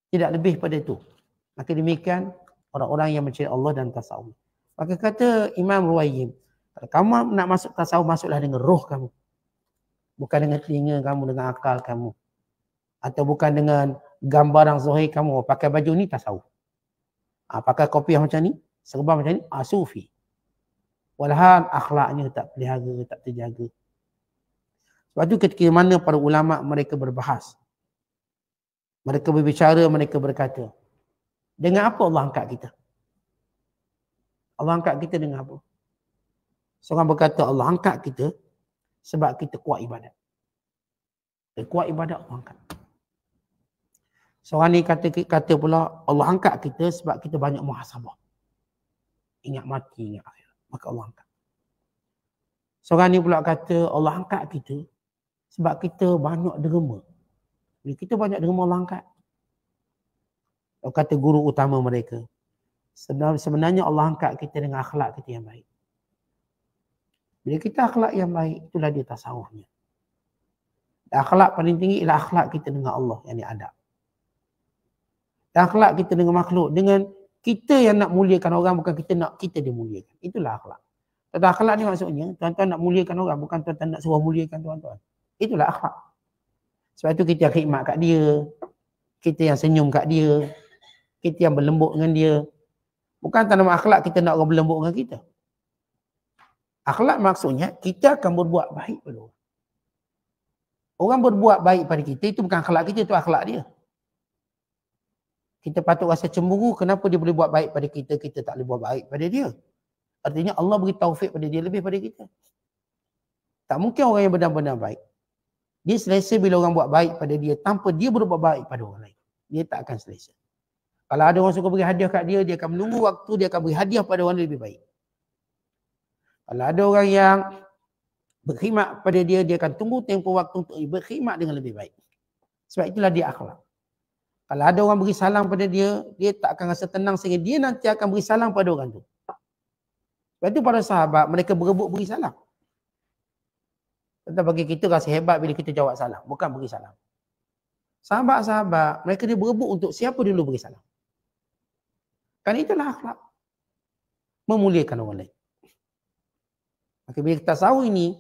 Tidak lebih pada itu. Maka demikian orang-orang yang mencari Allah dan tasawuf. Maka kata Imam Ruwayim, kalau kamu nak masuk tasawuf, masuklah dengan roh kamu. Bukan dengan telinga kamu, dengan akal kamu. Atau bukan dengan gambaran zuhir kamu. Oh, pakai baju ni tasawuf. Ha, pakai kopi macam ni, serba macam ni, asufi. Ah, Walhal akhlaknya tak pelihara, tak terjaga. Sebab itu ketika mana para ulama mereka berbahas. Mereka berbicara, mereka berkata. Dengan apa Allah angkat kita? Allah angkat kita dengan apa? Seorang berkata Allah angkat kita sebab kita kuat ibadat. Dan eh, kuat ibadat Allah angkat. Seorang ni kata, kata pula Allah angkat kita sebab kita banyak muhasabah. Ingat mati, ingat akhirat. Maka Allah angkat. Seorang ni pula kata Allah angkat kita sebab kita banyak derma. Kita banyak derma langkat. Kata guru utama mereka. Sebenarnya Allah angkat kita dengan akhlak kita yang baik. Bila kita akhlak yang baik, itulah dia tasawufnya. Dan akhlak paling tinggi ialah akhlak kita dengan Allah yang diadab. Dan akhlak kita dengan makhluk. Dengan kita yang nak muliakan orang, bukan kita nak kita dimuliakan. Itulah akhlak. Tentang akhlak ni maksudnya, tuan-tuan nak muliakan orang, bukan tuan-tuan nak suruh muliakan tuan-tuan. Itulah akhlak. Sebab tu kita yang khidmat kat dia. Kita yang senyum kat dia. Kita yang berlembut dengan dia. Bukan tanpa akhlak kita nak orang berlembut dengan kita. Akhlak maksudnya kita akan berbuat baik pada orang. Orang berbuat baik pada kita itu bukan akhlak kita, itu akhlak dia. Kita patut rasa cemburu kenapa dia boleh buat baik pada kita, kita tak boleh buat baik pada dia. Artinya Allah beri taufik pada dia lebih pada kita. Tak mungkin orang yang benar-benar baik. Dia selesa bila orang buat baik pada dia tanpa dia berbuat baik pada orang lain. Dia tak akan selesa. Kalau ada orang suka beri hadiah kat dia, dia akan menunggu waktu dia akan beri hadiah pada orang lebih baik. Kalau ada orang yang berkhidmat pada dia, dia akan tunggu tempoh waktu untuk berkhidmat dengan lebih baik. Sebab itulah dia akhlak. Kalau ada orang beri salam pada dia, dia tak akan rasa tenang sehingga dia nanti akan beri salam pada orang tu. Sebab itu para sahabat, mereka berebut beri salam tuan bagi kita rasa hebat bila kita jawab salam. Bukan beri salam. Sahabat-sahabat, mereka ni berebut untuk siapa dulu beri salam. Kan itulah akhlak. Memuliakan orang lain. Maka bila kita sahur ini,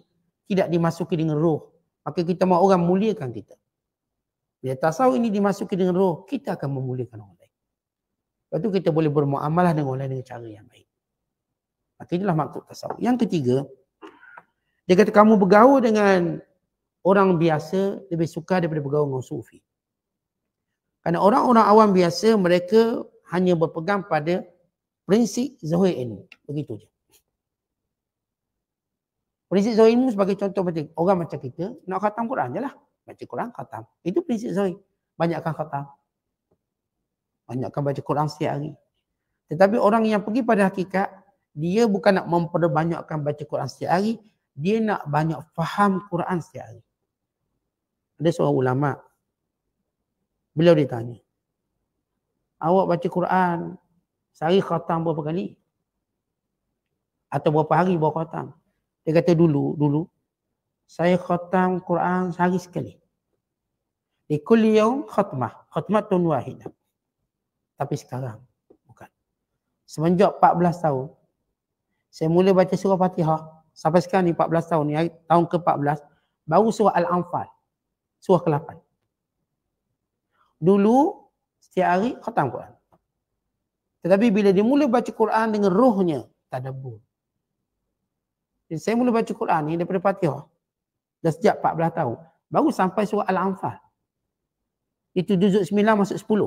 tidak dimasuki dengan roh. Maka kita mahu orang muliakan kita. Bila kita tasawuf ini dimasuki dengan roh, kita akan memuliakan orang lain. Lepas itu kita boleh bermuamalah dengan orang lain dengan cara yang baik. Maka itulah maksud tasawuf. Yang ketiga, dia kata kamu bergaul dengan orang biasa lebih suka daripada bergaul dengan sufi. Karena orang-orang awam biasa mereka hanya berpegang pada prinsip zuhud ini. Begitu je. Prinsip zuhud ini sebagai contoh macam orang macam kita nak khatam Quran je lah. Baca Quran khatam. Itu prinsip zuhud. Banyakkan khatam. Banyakkan baca Quran setiap hari. Tetapi orang yang pergi pada hakikat, dia bukan nak memperbanyakkan baca Quran setiap hari, dia nak banyak faham Quran setiap hari. Ada seorang ulama. Beliau ditanya. Awak baca Quran sehari khatam berapa kali? Atau berapa hari bawa khatam? Dia kata dulu, dulu saya khatam Quran sehari sekali. Di kuliyum khatmah. Khatmah tun wahidah. Tapi sekarang bukan. Semenjak 14 tahun, saya mula baca surah Fatihah sampai sekarang ni 14 tahun ni, tahun ke-14, baru surah Al-Anfal, surah ke-8. Dulu, setiap hari khatam Quran. Tetapi bila dia mula baca Quran dengan ruhnya, tak ada bu. Jadi saya mula baca Quran ni daripada Fatihah. Dah sejak 14 tahun. Baru sampai surah Al-Anfal. Itu juzuk 9 masuk 10.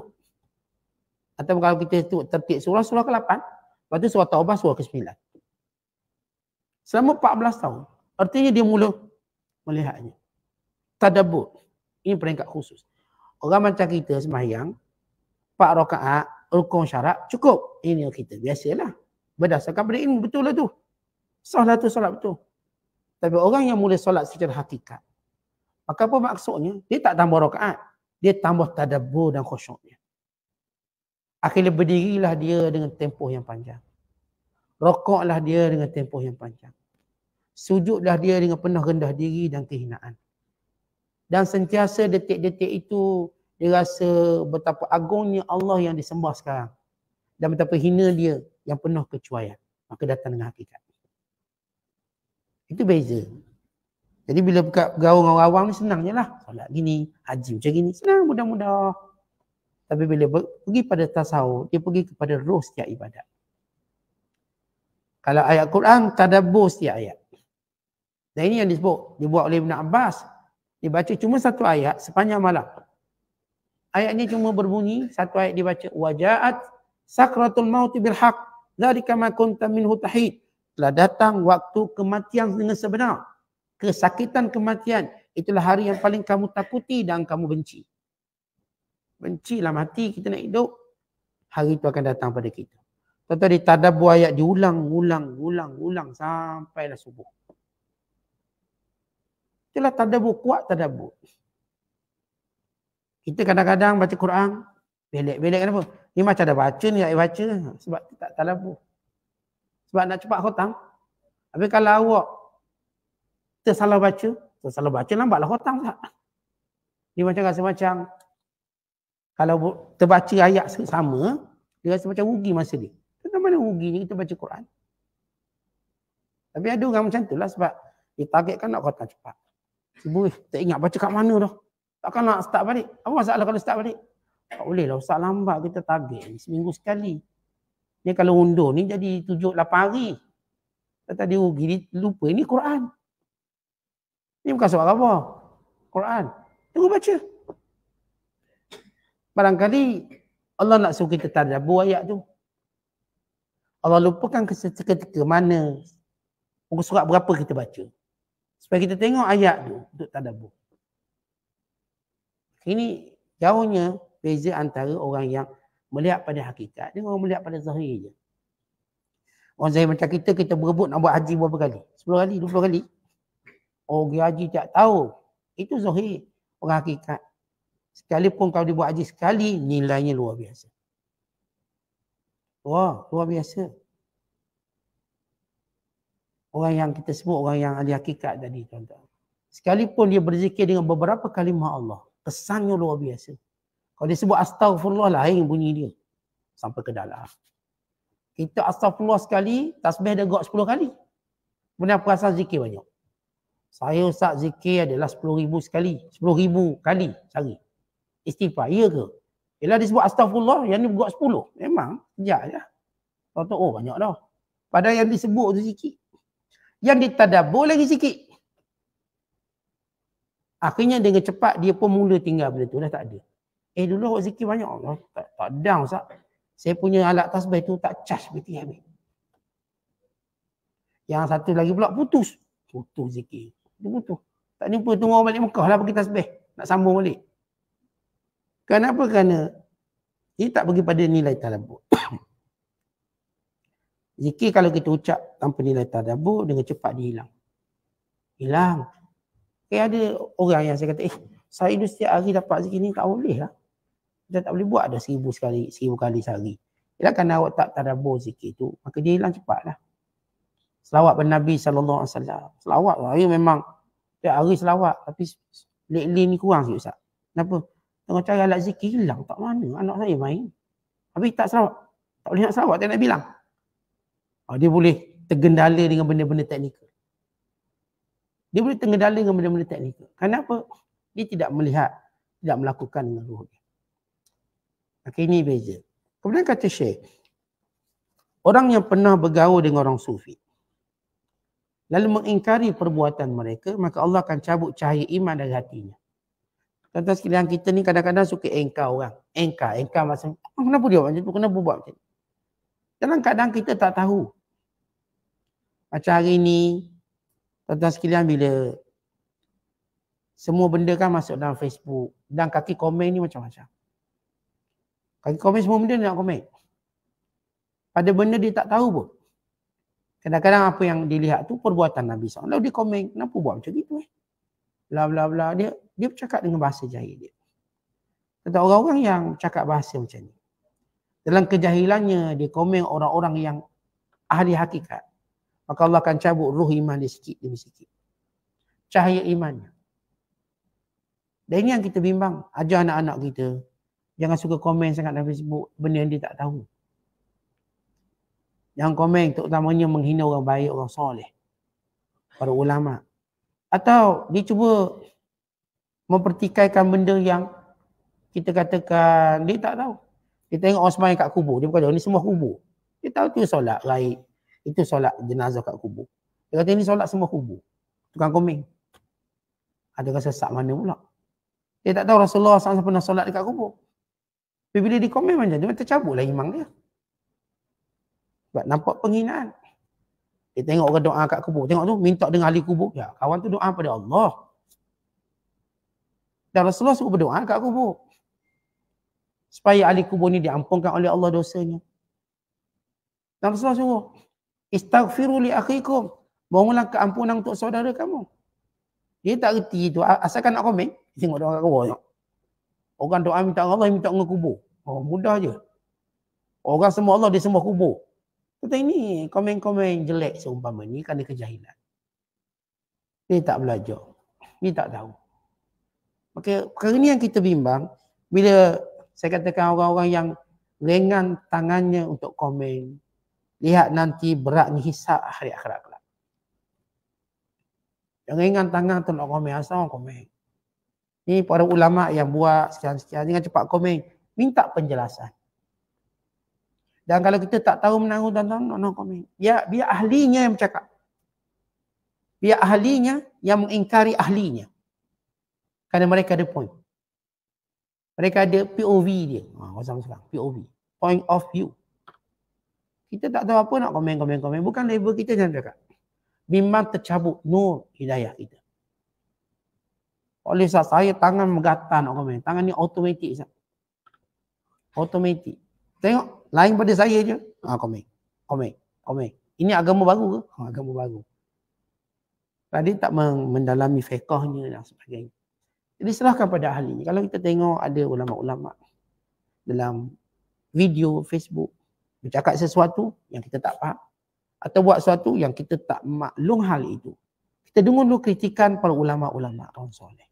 Atau kalau kita tertik surah, surah ke-8. Lepas tu surah Taubah, surah ke-9. Selama 14 tahun. Artinya dia mula melihatnya. Tadabut. Ini peringkat khusus. Orang macam kita semayang, pak rakaat, rukun syarat, cukup. Ini kita. Biasalah. Berdasarkan pada ilmu. Betul lah tu. Sah lah tu solat betul. Tapi orang yang mula solat secara hakikat, maka apa maksudnya? Dia tak tambah rakaat. Dia tambah tadabur dan khusyuknya. Akhirnya berdirilah dia dengan tempoh yang panjang. Rokoklah dia dengan tempoh yang panjang. Sujudlah dia dengan penuh rendah diri dan kehinaan. Dan sentiasa detik-detik itu dia rasa betapa agungnya Allah yang disembah sekarang. Dan betapa hina dia yang penuh kecuaian. Maka datang dengan hakikat. Itu beza. Jadi bila bergaul dengan orang-orang ni senangnya lah. Solat gini, haji macam gini. Senang, mudah-mudah. Tapi bila pergi pada tasawuf, dia pergi kepada roh setiap ibadat. Kalau ayat Quran, tadabur setiap ayat. Dan ini yang disebut, dibuat oleh Ibn Abbas. dibaca cuma satu ayat sepanjang malam. Ayat ini cuma berbunyi, satu ayat dibaca. Wajaat sakratul mauti bilhaq. Zalika ma kunta hutahid. Telah datang waktu kematian dengan sebenar. Kesakitan kematian. Itulah hari yang paling kamu takuti dan kamu benci. Benci Bencilah mati kita nak hidup. Hari itu akan datang pada kita. Tadi tuan di tadabur ayat diulang, ulang, ulang, ulang sampailah subuh. Itulah tadabur, kuat tadabur. Kita kadang-kadang baca Quran, belek-belek kenapa? Ni macam dah baca ni, ayat baca sebab tak tadabur. Sebab nak cepat khotam. Tapi kalau awak tersalah baca, tersalah baca nampaklah khotam tak. Dia macam rasa macam kalau terbaca ayat sama, dia rasa macam rugi masa dia mana ruginya kita baca Quran? Tapi ada orang macam tu lah sebab dia kan nak kotak cepat. Ibu tak ingat baca kat mana tu? Takkan nak start balik. Apa masalah kalau start balik? Tak boleh lah. Ustaz lambat kita target ni seminggu sekali. Ni kalau undur ni jadi tujuh lapan hari. Tadi tadi rugi dia lupa. Ini Quran. Ini bukan soal apa. Quran. Tunggu baca. Barangkali Allah nak suruh kita tadabur ayat tu. Allah lupakan seketika mana buku surat berapa kita baca. Supaya kita tengok ayat tu untuk tadabur. Ini jauhnya beza antara orang yang melihat pada hakikat dengan orang melihat pada zahir je. Orang zahir macam kita, kita berebut nak buat haji berapa kali? 10 kali, 20 kali? Oh, dia haji tak tahu. Itu zahir orang hakikat. Sekalipun kau dibuat haji sekali, nilainya luar biasa. Wah, luar biasa. Orang yang kita sebut, orang yang ahli hakikat tadi tuan-tuan. Sekalipun dia berzikir dengan beberapa kalimah Allah, kesannya luar biasa. Kalau dia sebut astagfirullah lain bunyi dia. Sampai ke dalam. Kita astaghfirullah sekali, tasbih dia got 10 kali. Kemudian perasaan zikir banyak. Saya usah zikir adalah 10 ribu sekali. 10 ribu kali sehari. Istighfar, iya ke? Ialah disebut astagfirullah yang ni buat sepuluh, Memang sekejap ya, je. Ya. Tahu oh banyak dah. Padahal yang disebut tu sikit. Yang ditadabur lagi sikit. Akhirnya dengan cepat dia pun mula tinggal benda tu dah tak ada. Eh dulu awak zikir banyak. Oh, tak, tak down Saya punya alat tasbih tu tak charge beti habis. Yang satu lagi pula putus. Putus zikir. putus. Tak jumpa tunggu balik Mekah lah pergi tasbih. Nak sambung balik. Kenapa? Kerana ini tak pergi pada nilai tadabur. Zikir kalau kita ucap tanpa nilai tadabur dengan cepat dia hilang. Hilang. Kayak eh, ada orang yang saya kata, eh saya ni setiap hari dapat zikir ni tak boleh lah. Kita tak boleh buat ada seribu sekali, seribu kali sehari. Ialah kerana awak tak tadabur zikir tu, maka dia hilang cepatlah. Selawat pada Nabi SAW. Selawat lah. Hari ya, memang, setiap hari selawat. Tapi lately ni kurang sikit Ustaz. Kenapa? Tengok cara alat zikir hilang tak mana anak saya main. tapi tak serawak. Tak boleh nak serawak tak nak bilang. Oh, dia boleh tergendala dengan benda-benda teknikal. Dia boleh tergendala dengan benda-benda teknikal. Kenapa? Dia tidak melihat, tidak melakukan dengan ruh dia. Okay, ini beza. Kemudian kata Syekh, orang yang pernah bergaul dengan orang sufi, lalu mengingkari perbuatan mereka, maka Allah akan cabut cahaya iman dari hatinya. Tuan-tuan sekalian kita ni kadang-kadang suka engkau orang. Engkau, engkau macam oh, kenapa dia macam tu? Kenapa buat macam tu? Dalam kadang kita tak tahu. Macam hari ni tuan-tuan sekalian bila semua benda kan masuk dalam Facebook dan kaki komen ni macam-macam. Kaki komen semua benda nak komen. Pada benda dia tak tahu pun. Kadang-kadang apa yang dilihat tu perbuatan Nabi SAW. Lalu dia komen, kenapa buat macam itu eh? Bla bla bla. Dia dia bercakap dengan bahasa jahil dia. Tentang orang-orang yang cakap bahasa macam ni. Dalam kejahilannya, dia komen orang-orang yang ahli hakikat. Maka Allah akan cabut ruh iman dia sikit demi sikit. Cahaya imannya. Dan ini yang kita bimbang. Ajar anak-anak kita. Jangan suka komen sangat dalam Facebook benda yang dia tak tahu. Yang komen terutamanya menghina orang baik, orang soleh. Para ulama. Atau dia cuba mempertikaikan benda yang kita katakan dia tak tahu. Kita tengok Osman yang kat kubur. Dia berkata ini semua kubur. Dia tahu tu solat raib. Itu solat jenazah kat kubur. Dia kata ini solat semua kubur. Tukang komen. Ada rasa sesak mana pula. Dia tak tahu Rasulullah SAW pernah solat dekat kubur. Tapi bila dia komen macam dia tercabutlah imam dia. Sebab nampak penghinaan. Dia tengok orang doa kat kubur. Tengok tu minta dengan ahli kubur. Ya, kawan tu doa pada Allah. Dan Rasulullah suruh berdoa kat kubur. Supaya ahli kubur ni diampunkan oleh Allah dosanya. Dan Rasulullah suruh. Istaghfiru li akhikum. keampunan untuk saudara kamu. Dia tak reti itu. Asalkan nak komen. Tengok doa kat kubur. Orang doa minta Allah minta dengan kubur. Oh, mudah je. Orang semua Allah di semua kubur. Kata ini komen-komen jelek seumpama ni kerana kejahilan. Dia tak belajar. Dia tak tahu. Okey, perkara ni yang kita bimbang bila saya katakan orang-orang yang ringan tangannya untuk komen, lihat nanti berat ni hisap hari akhirat kelak. Yang ringan tangan tu nak komen, asal orang komen. Ni para ulama yang buat sekian-sekian, jangan cepat komen, minta penjelasan. Dan kalau kita tak tahu menanggung dan tuan nak komen. Ya, biar ahlinya yang bercakap. Biar ahlinya yang mengingkari ahlinya. Kerana mereka ada point. Mereka ada POV dia. Ha, orang sekarang. POV. Point of view. Kita tak tahu apa nak komen, komen, komen. Bukan label kita yang cakap. Memang tercabut nur hidayah kita. Oleh sebab saya tangan menggatal nak komen. Tangan ni automatik. Automatik. Tengok. Lain pada saya je. Ha, komen. Komen. Komen. Ini agama baru ke? Ha, agama baru. Tadi tak mendalami fiqahnya dan sebagainya. Jadi serahkan pada ahli. Kalau kita tengok ada ulama-ulama dalam video Facebook bercakap sesuatu yang kita tak faham atau buat sesuatu yang kita tak maklum hal itu. Kita dengar dulu kritikan para ulama-ulama kaum soleh.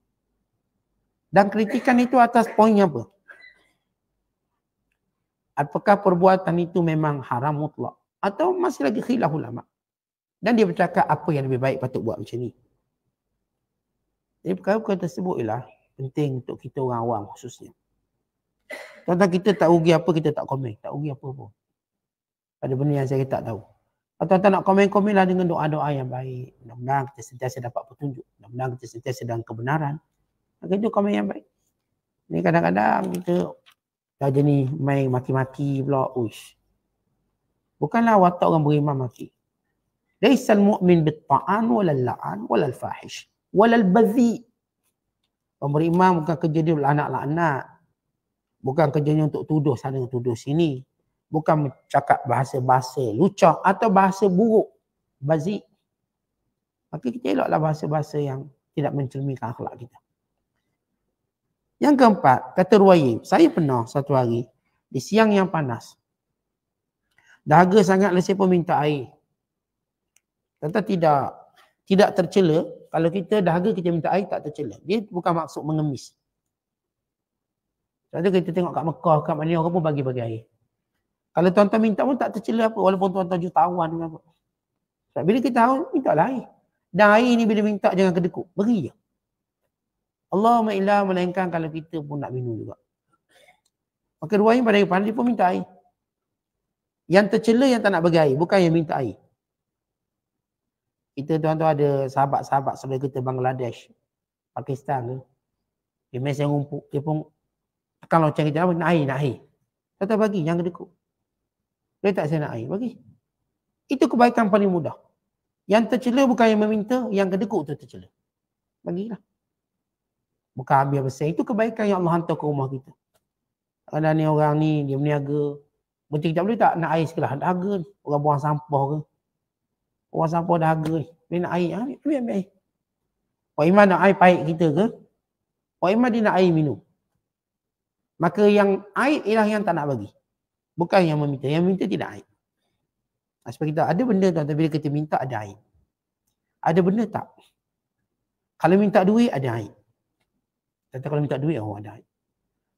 Dan kritikan itu atas poinnya apa? Apakah perbuatan itu memang haram mutlak? Atau masih lagi khilaf ulama? Dan dia bercakap apa yang lebih baik patut buat macam ni. Jadi perkara-perkara tersebut ialah penting untuk kita orang awam khususnya. Tentang kita tak rugi apa kita tak komen. Tak rugi apa pun. Ada benda yang saya tak tahu. Atau tak nak komen-komen lah dengan doa-doa yang baik. Mudah-mudahan kita sentiasa dapat petunjuk. Mudah-mudahan kita sentiasa dalam kebenaran. Maka itu komen yang baik. Ini kadang-kadang kita dah jenis main maki-maki pula. Uish. Bukanlah watak orang beriman maki. Laisal mu'min bit ta'an walal la'an walal fahish walal bazi. Umar Imam bukan kerja dia anak-anak. Bukan kerjanya untuk tuduh sana, tuduh sini. Bukan cakap bahasa-bahasa lucu atau bahasa buruk. Bazi. Maka kita eloklah bahasa-bahasa yang tidak mencerminkan akhlak kita. Yang keempat, kata Ruwayim. Saya pernah satu hari di siang yang panas. Dahaga sangat lesa peminta air. Kata tidak tidak tercela kalau kita dahaga kita minta air tak tercela. Dia bukan maksud mengemis. Contoh kita tengok kat Mekah, kat mana orang pun bagi-bagi air. Kalau tuan-tuan minta pun tak tercela apa walaupun tuan-tuan jutawan dengan apa. Tak bila kita tahu minta lah air. Dan air ni bila minta jangan kedekut, beri je. Allahumma illa melainkan kalau kita pun nak minum juga. Maka dua ini pada depan dia pun minta air. Yang tercela yang tak nak bagi air, bukan yang minta air kita tuan-tuan ada sahabat-sahabat saudara kita Bangladesh, Pakistan tu. Dia mesti rumput. Dia pun tekan loceng kita. Nak air, nak air. Tuan-tuan bagi, jangan kedekut, Dia tak saya nak air, bagi. Itu kebaikan paling mudah. Yang tercelah bukan yang meminta, yang kedekut tu tercelah. Bagilah. Bukan ambil besar. Itu kebaikan yang Allah hantar ke rumah kita. Kadang ni orang ni, dia berniaga. Mungkin kita boleh tak nak air sekelah. Harga ni. Orang buang sampah ke orang siapa dah harga ni. Dia nak air, ambil, ah, ambil, ambil air. Pak Iman nak air pahit kita ke? Pak Iman dia nak air minum. Maka yang air ialah yang tak nak bagi. Bukan yang meminta. Yang meminta tidak air. Ah, sebab kita ada benda tu. Bila kita minta ada air, Ada benda tak? Kalau minta duit ada air, Tentang kalau minta duit oh ada air.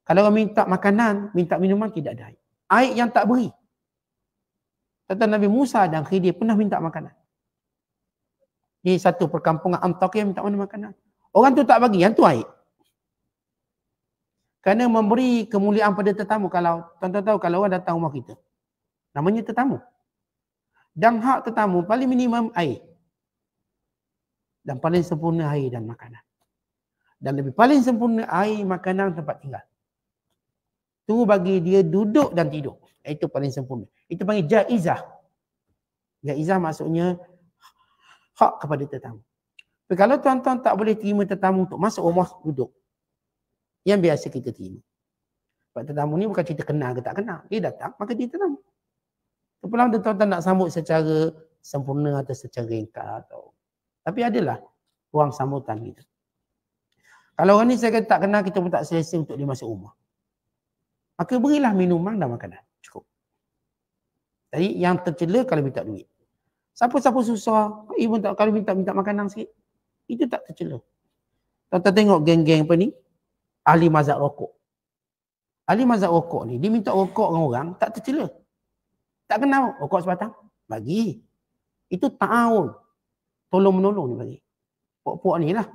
Kalau orang minta makanan, minta minuman tidak ada air. Air yang tak beri. Tentang Nabi Musa dan Khidir pernah minta makanan. Ini satu perkampungan yang minta mana makanan. Orang tu tak bagi, yang tu air. Kerana memberi kemuliaan pada tetamu kalau tuan-tuan tahu kalau orang datang rumah kita. Namanya tetamu. Dan hak tetamu paling minimum air. Dan paling sempurna air dan makanan. Dan lebih paling sempurna air, makanan, tempat tinggal. Itu bagi dia duduk dan tidur. Itu paling sempurna. Itu panggil jaizah. Jaizah maksudnya hak kepada tetamu. Tapi kalau tuan-tuan tak boleh terima tetamu untuk masuk rumah duduk. Yang biasa kita terima. Sebab tetamu ni bukan kita kenal ke tak kenal. Dia datang, maka dia tetamu. Kepulang dia tuan-tuan nak sambut secara sempurna atau secara ringkat. Atau... Tapi adalah ruang sambutan kita. Kalau orang ni saya kata tak kenal, kita pun tak selesa untuk dia masuk rumah. Maka berilah minuman dan makanan. Cukup. Jadi yang tercela kalau minta duit. Siapa-siapa susah, even tak kalau minta minta makanan sikit, itu tak tercela. tuan tengok geng-geng apa ni? Ahli mazhab rokok. Ahli mazhab rokok ni, dia minta rokok dengan orang, tak tercela. Tak kenal rokok sebatang. Bagi. Itu ta'awun. Tolong-menolong bagi. Puak-puak ni lah.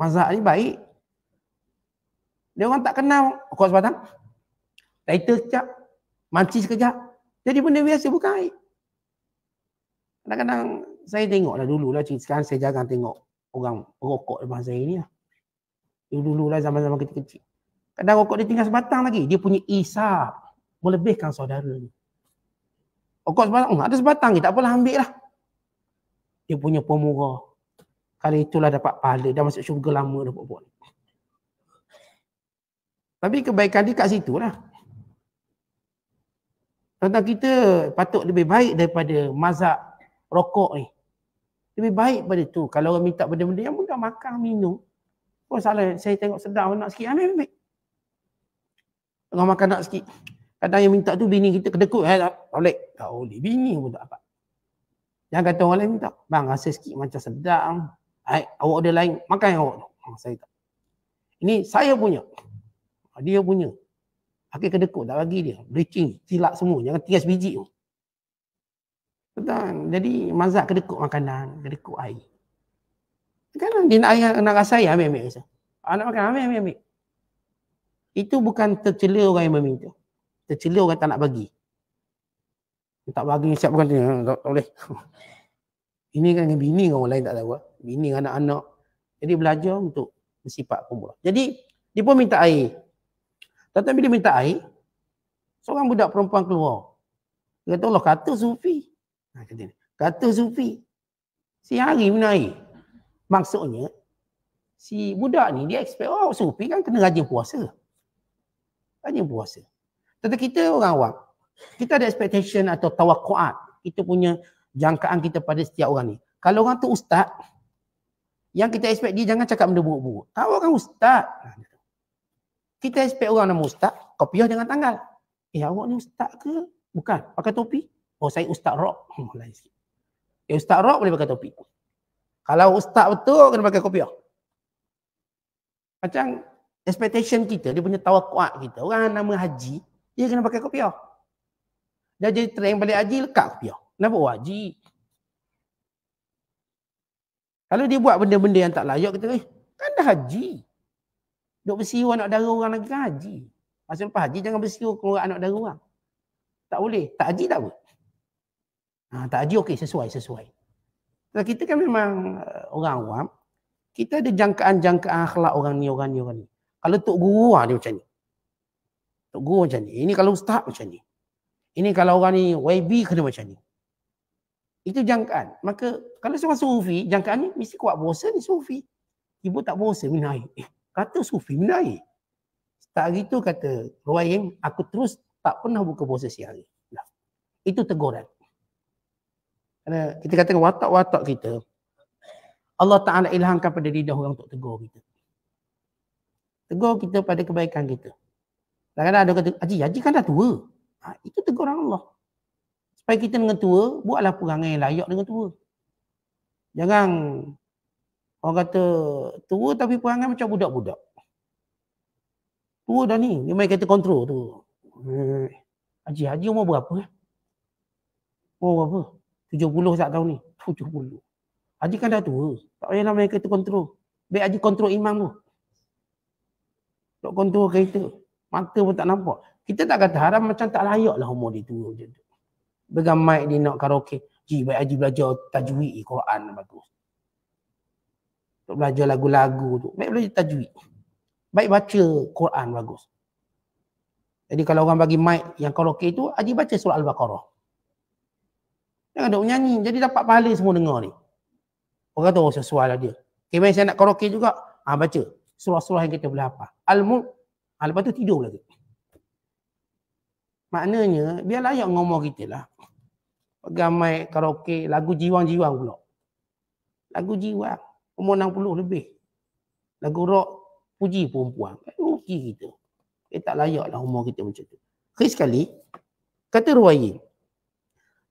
Mazhab ni baik. Dia orang tak kenal rokok sebatang. Title sekejap. Manci sekejap. Jadi benda biasa bukan air. Kadang-kadang saya tengok lah dulu lah sekarang saya jarang tengok orang rokok depan saya ni lah. Dulu lah zaman-zaman kecil-kecil. Kadang rokok dia tinggal sebatang lagi. Dia punya isap. Melebihkan saudara ni. Rokok sebatang. Oh, ada sebatang ni. Tak apalah ambil lah. Dia punya pemura. Kali itulah dapat pahala. Dah masuk syurga lama dah buat-buat. Tapi kebaikan dia kat situ lah. Tentang kita patut lebih baik daripada mazhab rokok ni. Lebih baik pada tu. Kalau orang minta benda-benda yang mudah makan, minum. Apa salah saya tengok sedap nak sikit, ambil ambil. Tengah makan nak sikit. Kadang yang minta tu bini kita kedekut. Eh, tak boleh. Tak boleh. Bini pun tak dapat. Jangan kata orang lain minta. Bang rasa sikit macam sedap. Hai, awak ada lain. Makan yang awak tu. Oh, saya tak. Ini saya punya. Ah, dia punya. Hakik kedekut tak bagi dia. breaking. Silap semua. Jangan tinggal sebiji tu. Tuan, jadi mazak kedekut makanan, kedekut air. Kan dia nak ayah nak rasa ayah ambil ambil rasa. Anak ah, makan ambil ambil Itu bukan tercela orang yang meminta. Tercela orang tak nak bagi. tak bagi siap bukan tanya, tak, boleh. Ini kan dengan bini orang lain tak tahu. Ah. Bini anak-anak. Jadi belajar untuk bersifat kumpulan. Jadi dia pun minta air. Tetapi dia minta air, seorang budak perempuan keluar. Dia kata Allah kata sufi. Ha, kata sufi. Si hari menari. Maksudnya si budak ni dia expect oh sufi kan kena rajin puasa. Rajin puasa. Tetapi kita orang awam, kita ada expectation atau tawakkuat. Kita punya jangkaan kita pada setiap orang ni. Kalau orang tu ustaz, yang kita expect dia jangan cakap benda buruk-buruk. Kau orang ustaz. Ha, kita expect orang nama ustaz, kopiah dengan tanggal. Eh awak ni ustaz ke? Bukan. Pakai topi. Oh saya Ustaz Rob. Oh, lain sikit. Eh, Ustaz Rob boleh pakai topi. Kalau Ustaz betul kena pakai kopiah. Macam expectation kita, dia punya tawa kita. Orang nama haji, dia kena pakai kopiah. Dia jadi train balik haji, lekat kopiah. Kenapa oh, haji? Kalau dia buat benda-benda yang tak layak, kita eh, kan dah haji. Duk bersiru anak dara orang lagi kan haji. Masa lepas haji, jangan bersiru keluar anak dara orang. Tak boleh. Tak haji tak boleh. Ha, takjil okey sesuai sesuai. Kalau kita kan memang eh, orang awam, kita ada jangkaan-jangkaan akhlak orang ni, orang ni, orang ni. Kalau Tok Guru lah dia macam ni. Tok Guru macam ni. Ini kalau Ustaz macam ni. Ini kalau orang ni YB kena macam ni. Itu jangkaan. Maka kalau seorang sufi, jangkaan ni mesti kuat bosan ni sufi. Ibu tak bosan minai. Eh, kata sufi minai. Setiap hari tu kata Ruayim, aku terus tak pernah buka puasa sehari. Nah, itu teguran. Kerana kita kata watak-watak kita, Allah Ta'ala ilhamkan pada lidah orang untuk tegur kita. Tegur kita pada kebaikan kita. Kadang-kadang ada kata, Haji, Haji kan dah tua. Ha, itu orang Allah. Supaya kita dengan tua, buatlah perangai yang layak dengan tua. Jangan orang kata tua tapi perangai macam budak-budak. Tua dah ni, dia main kereta kontrol tu. Hmm, haji, Haji umur berapa? Umur berapa? Tujuh puluh tak tahu ni. 70. Haji kan dah tua. Tak payahlah main kereta kontrol. Baik Haji kontrol imam tu. Tak kontrol kereta. Mata pun tak nampak. Kita tak kata haram macam tak layak lah umur dia tua macam tu. Pegang mic dia nak karaoke. Ji, baik Haji belajar tajwid Quran bagus. Tak belajar lagu-lagu tu. Baik belajar tajwid. Baik baca Quran bagus. Jadi kalau orang bagi mic yang karaoke tu, Haji baca surah Al-Baqarah. Jangan duduk nyanyi. Jadi dapat pahala semua dengar ni. Orang kata, oh sesuai lah dia. Okay, saya nak karaoke juga. Ha, baca. Surah-surah yang kita boleh hafal. Al-Mulk. Ha, lepas tu tidur lagi. Maknanya, biar layak ngomong kita lah. Pegamai karaoke, lagu jiwang-jiwang pula. Lagu jiwang. Umur 60 lebih. Lagu rock, puji perempuan. Okey eh, kita. Eh, tak layak lah umur kita macam tu. Akhir sekali, kata Ruayim,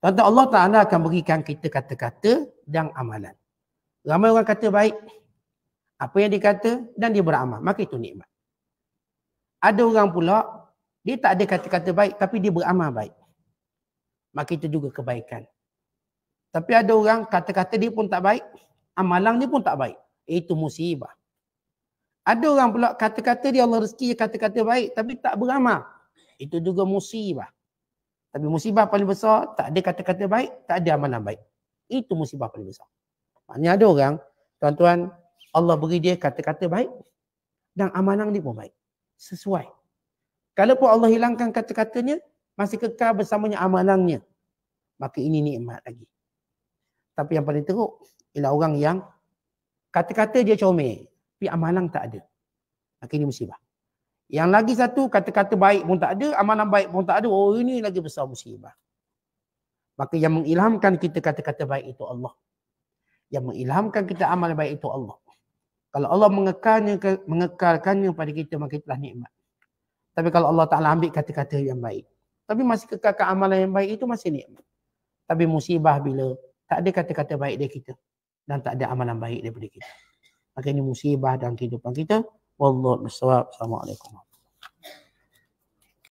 Tuan-tuan Allah Ta'ala akan berikan kita kata-kata dan amalan. Ramai orang kata baik. Apa yang dikata dan dia beramal. Maka itu nikmat. Ada orang pula, dia tak ada kata-kata baik tapi dia beramal baik. Maka itu juga kebaikan. Tapi ada orang kata-kata dia pun tak baik. Amalan dia pun tak baik. Itu musibah. Ada orang pula kata-kata dia Allah rezeki kata-kata baik tapi tak beramal. Itu juga musibah. Tapi musibah paling besar, tak ada kata-kata baik, tak ada amalan baik. Itu musibah paling besar. Maknanya ada orang, tuan-tuan, Allah beri dia kata-kata baik dan amalan dia pun baik. Sesuai. Kalau Kalaupun Allah hilangkan kata-katanya, masih kekal bersamanya amalannya. Maka ini nikmat lagi. Tapi yang paling teruk, ialah orang yang kata-kata dia comel. Tapi amalan tak ada. Maka ini musibah. Yang lagi satu kata-kata baik pun tak ada, amalan baik pun tak ada. Oh ini lagi besar musibah. Maka yang mengilhamkan kita kata-kata baik itu Allah. Yang mengilhamkan kita amalan baik itu Allah. Kalau Allah mengekalkannya, mengekalkannya pada kita maka itulah nikmat. Tapi kalau Allah Ta'ala ambil kata-kata yang baik. Tapi masih kekalkan amalan yang baik itu masih nikmat. Tapi musibah bila tak ada kata-kata baik dari kita. Dan tak ada amalan baik daripada kita. Maka ini musibah dalam kehidupan kita. والله المستوى السلام عليكم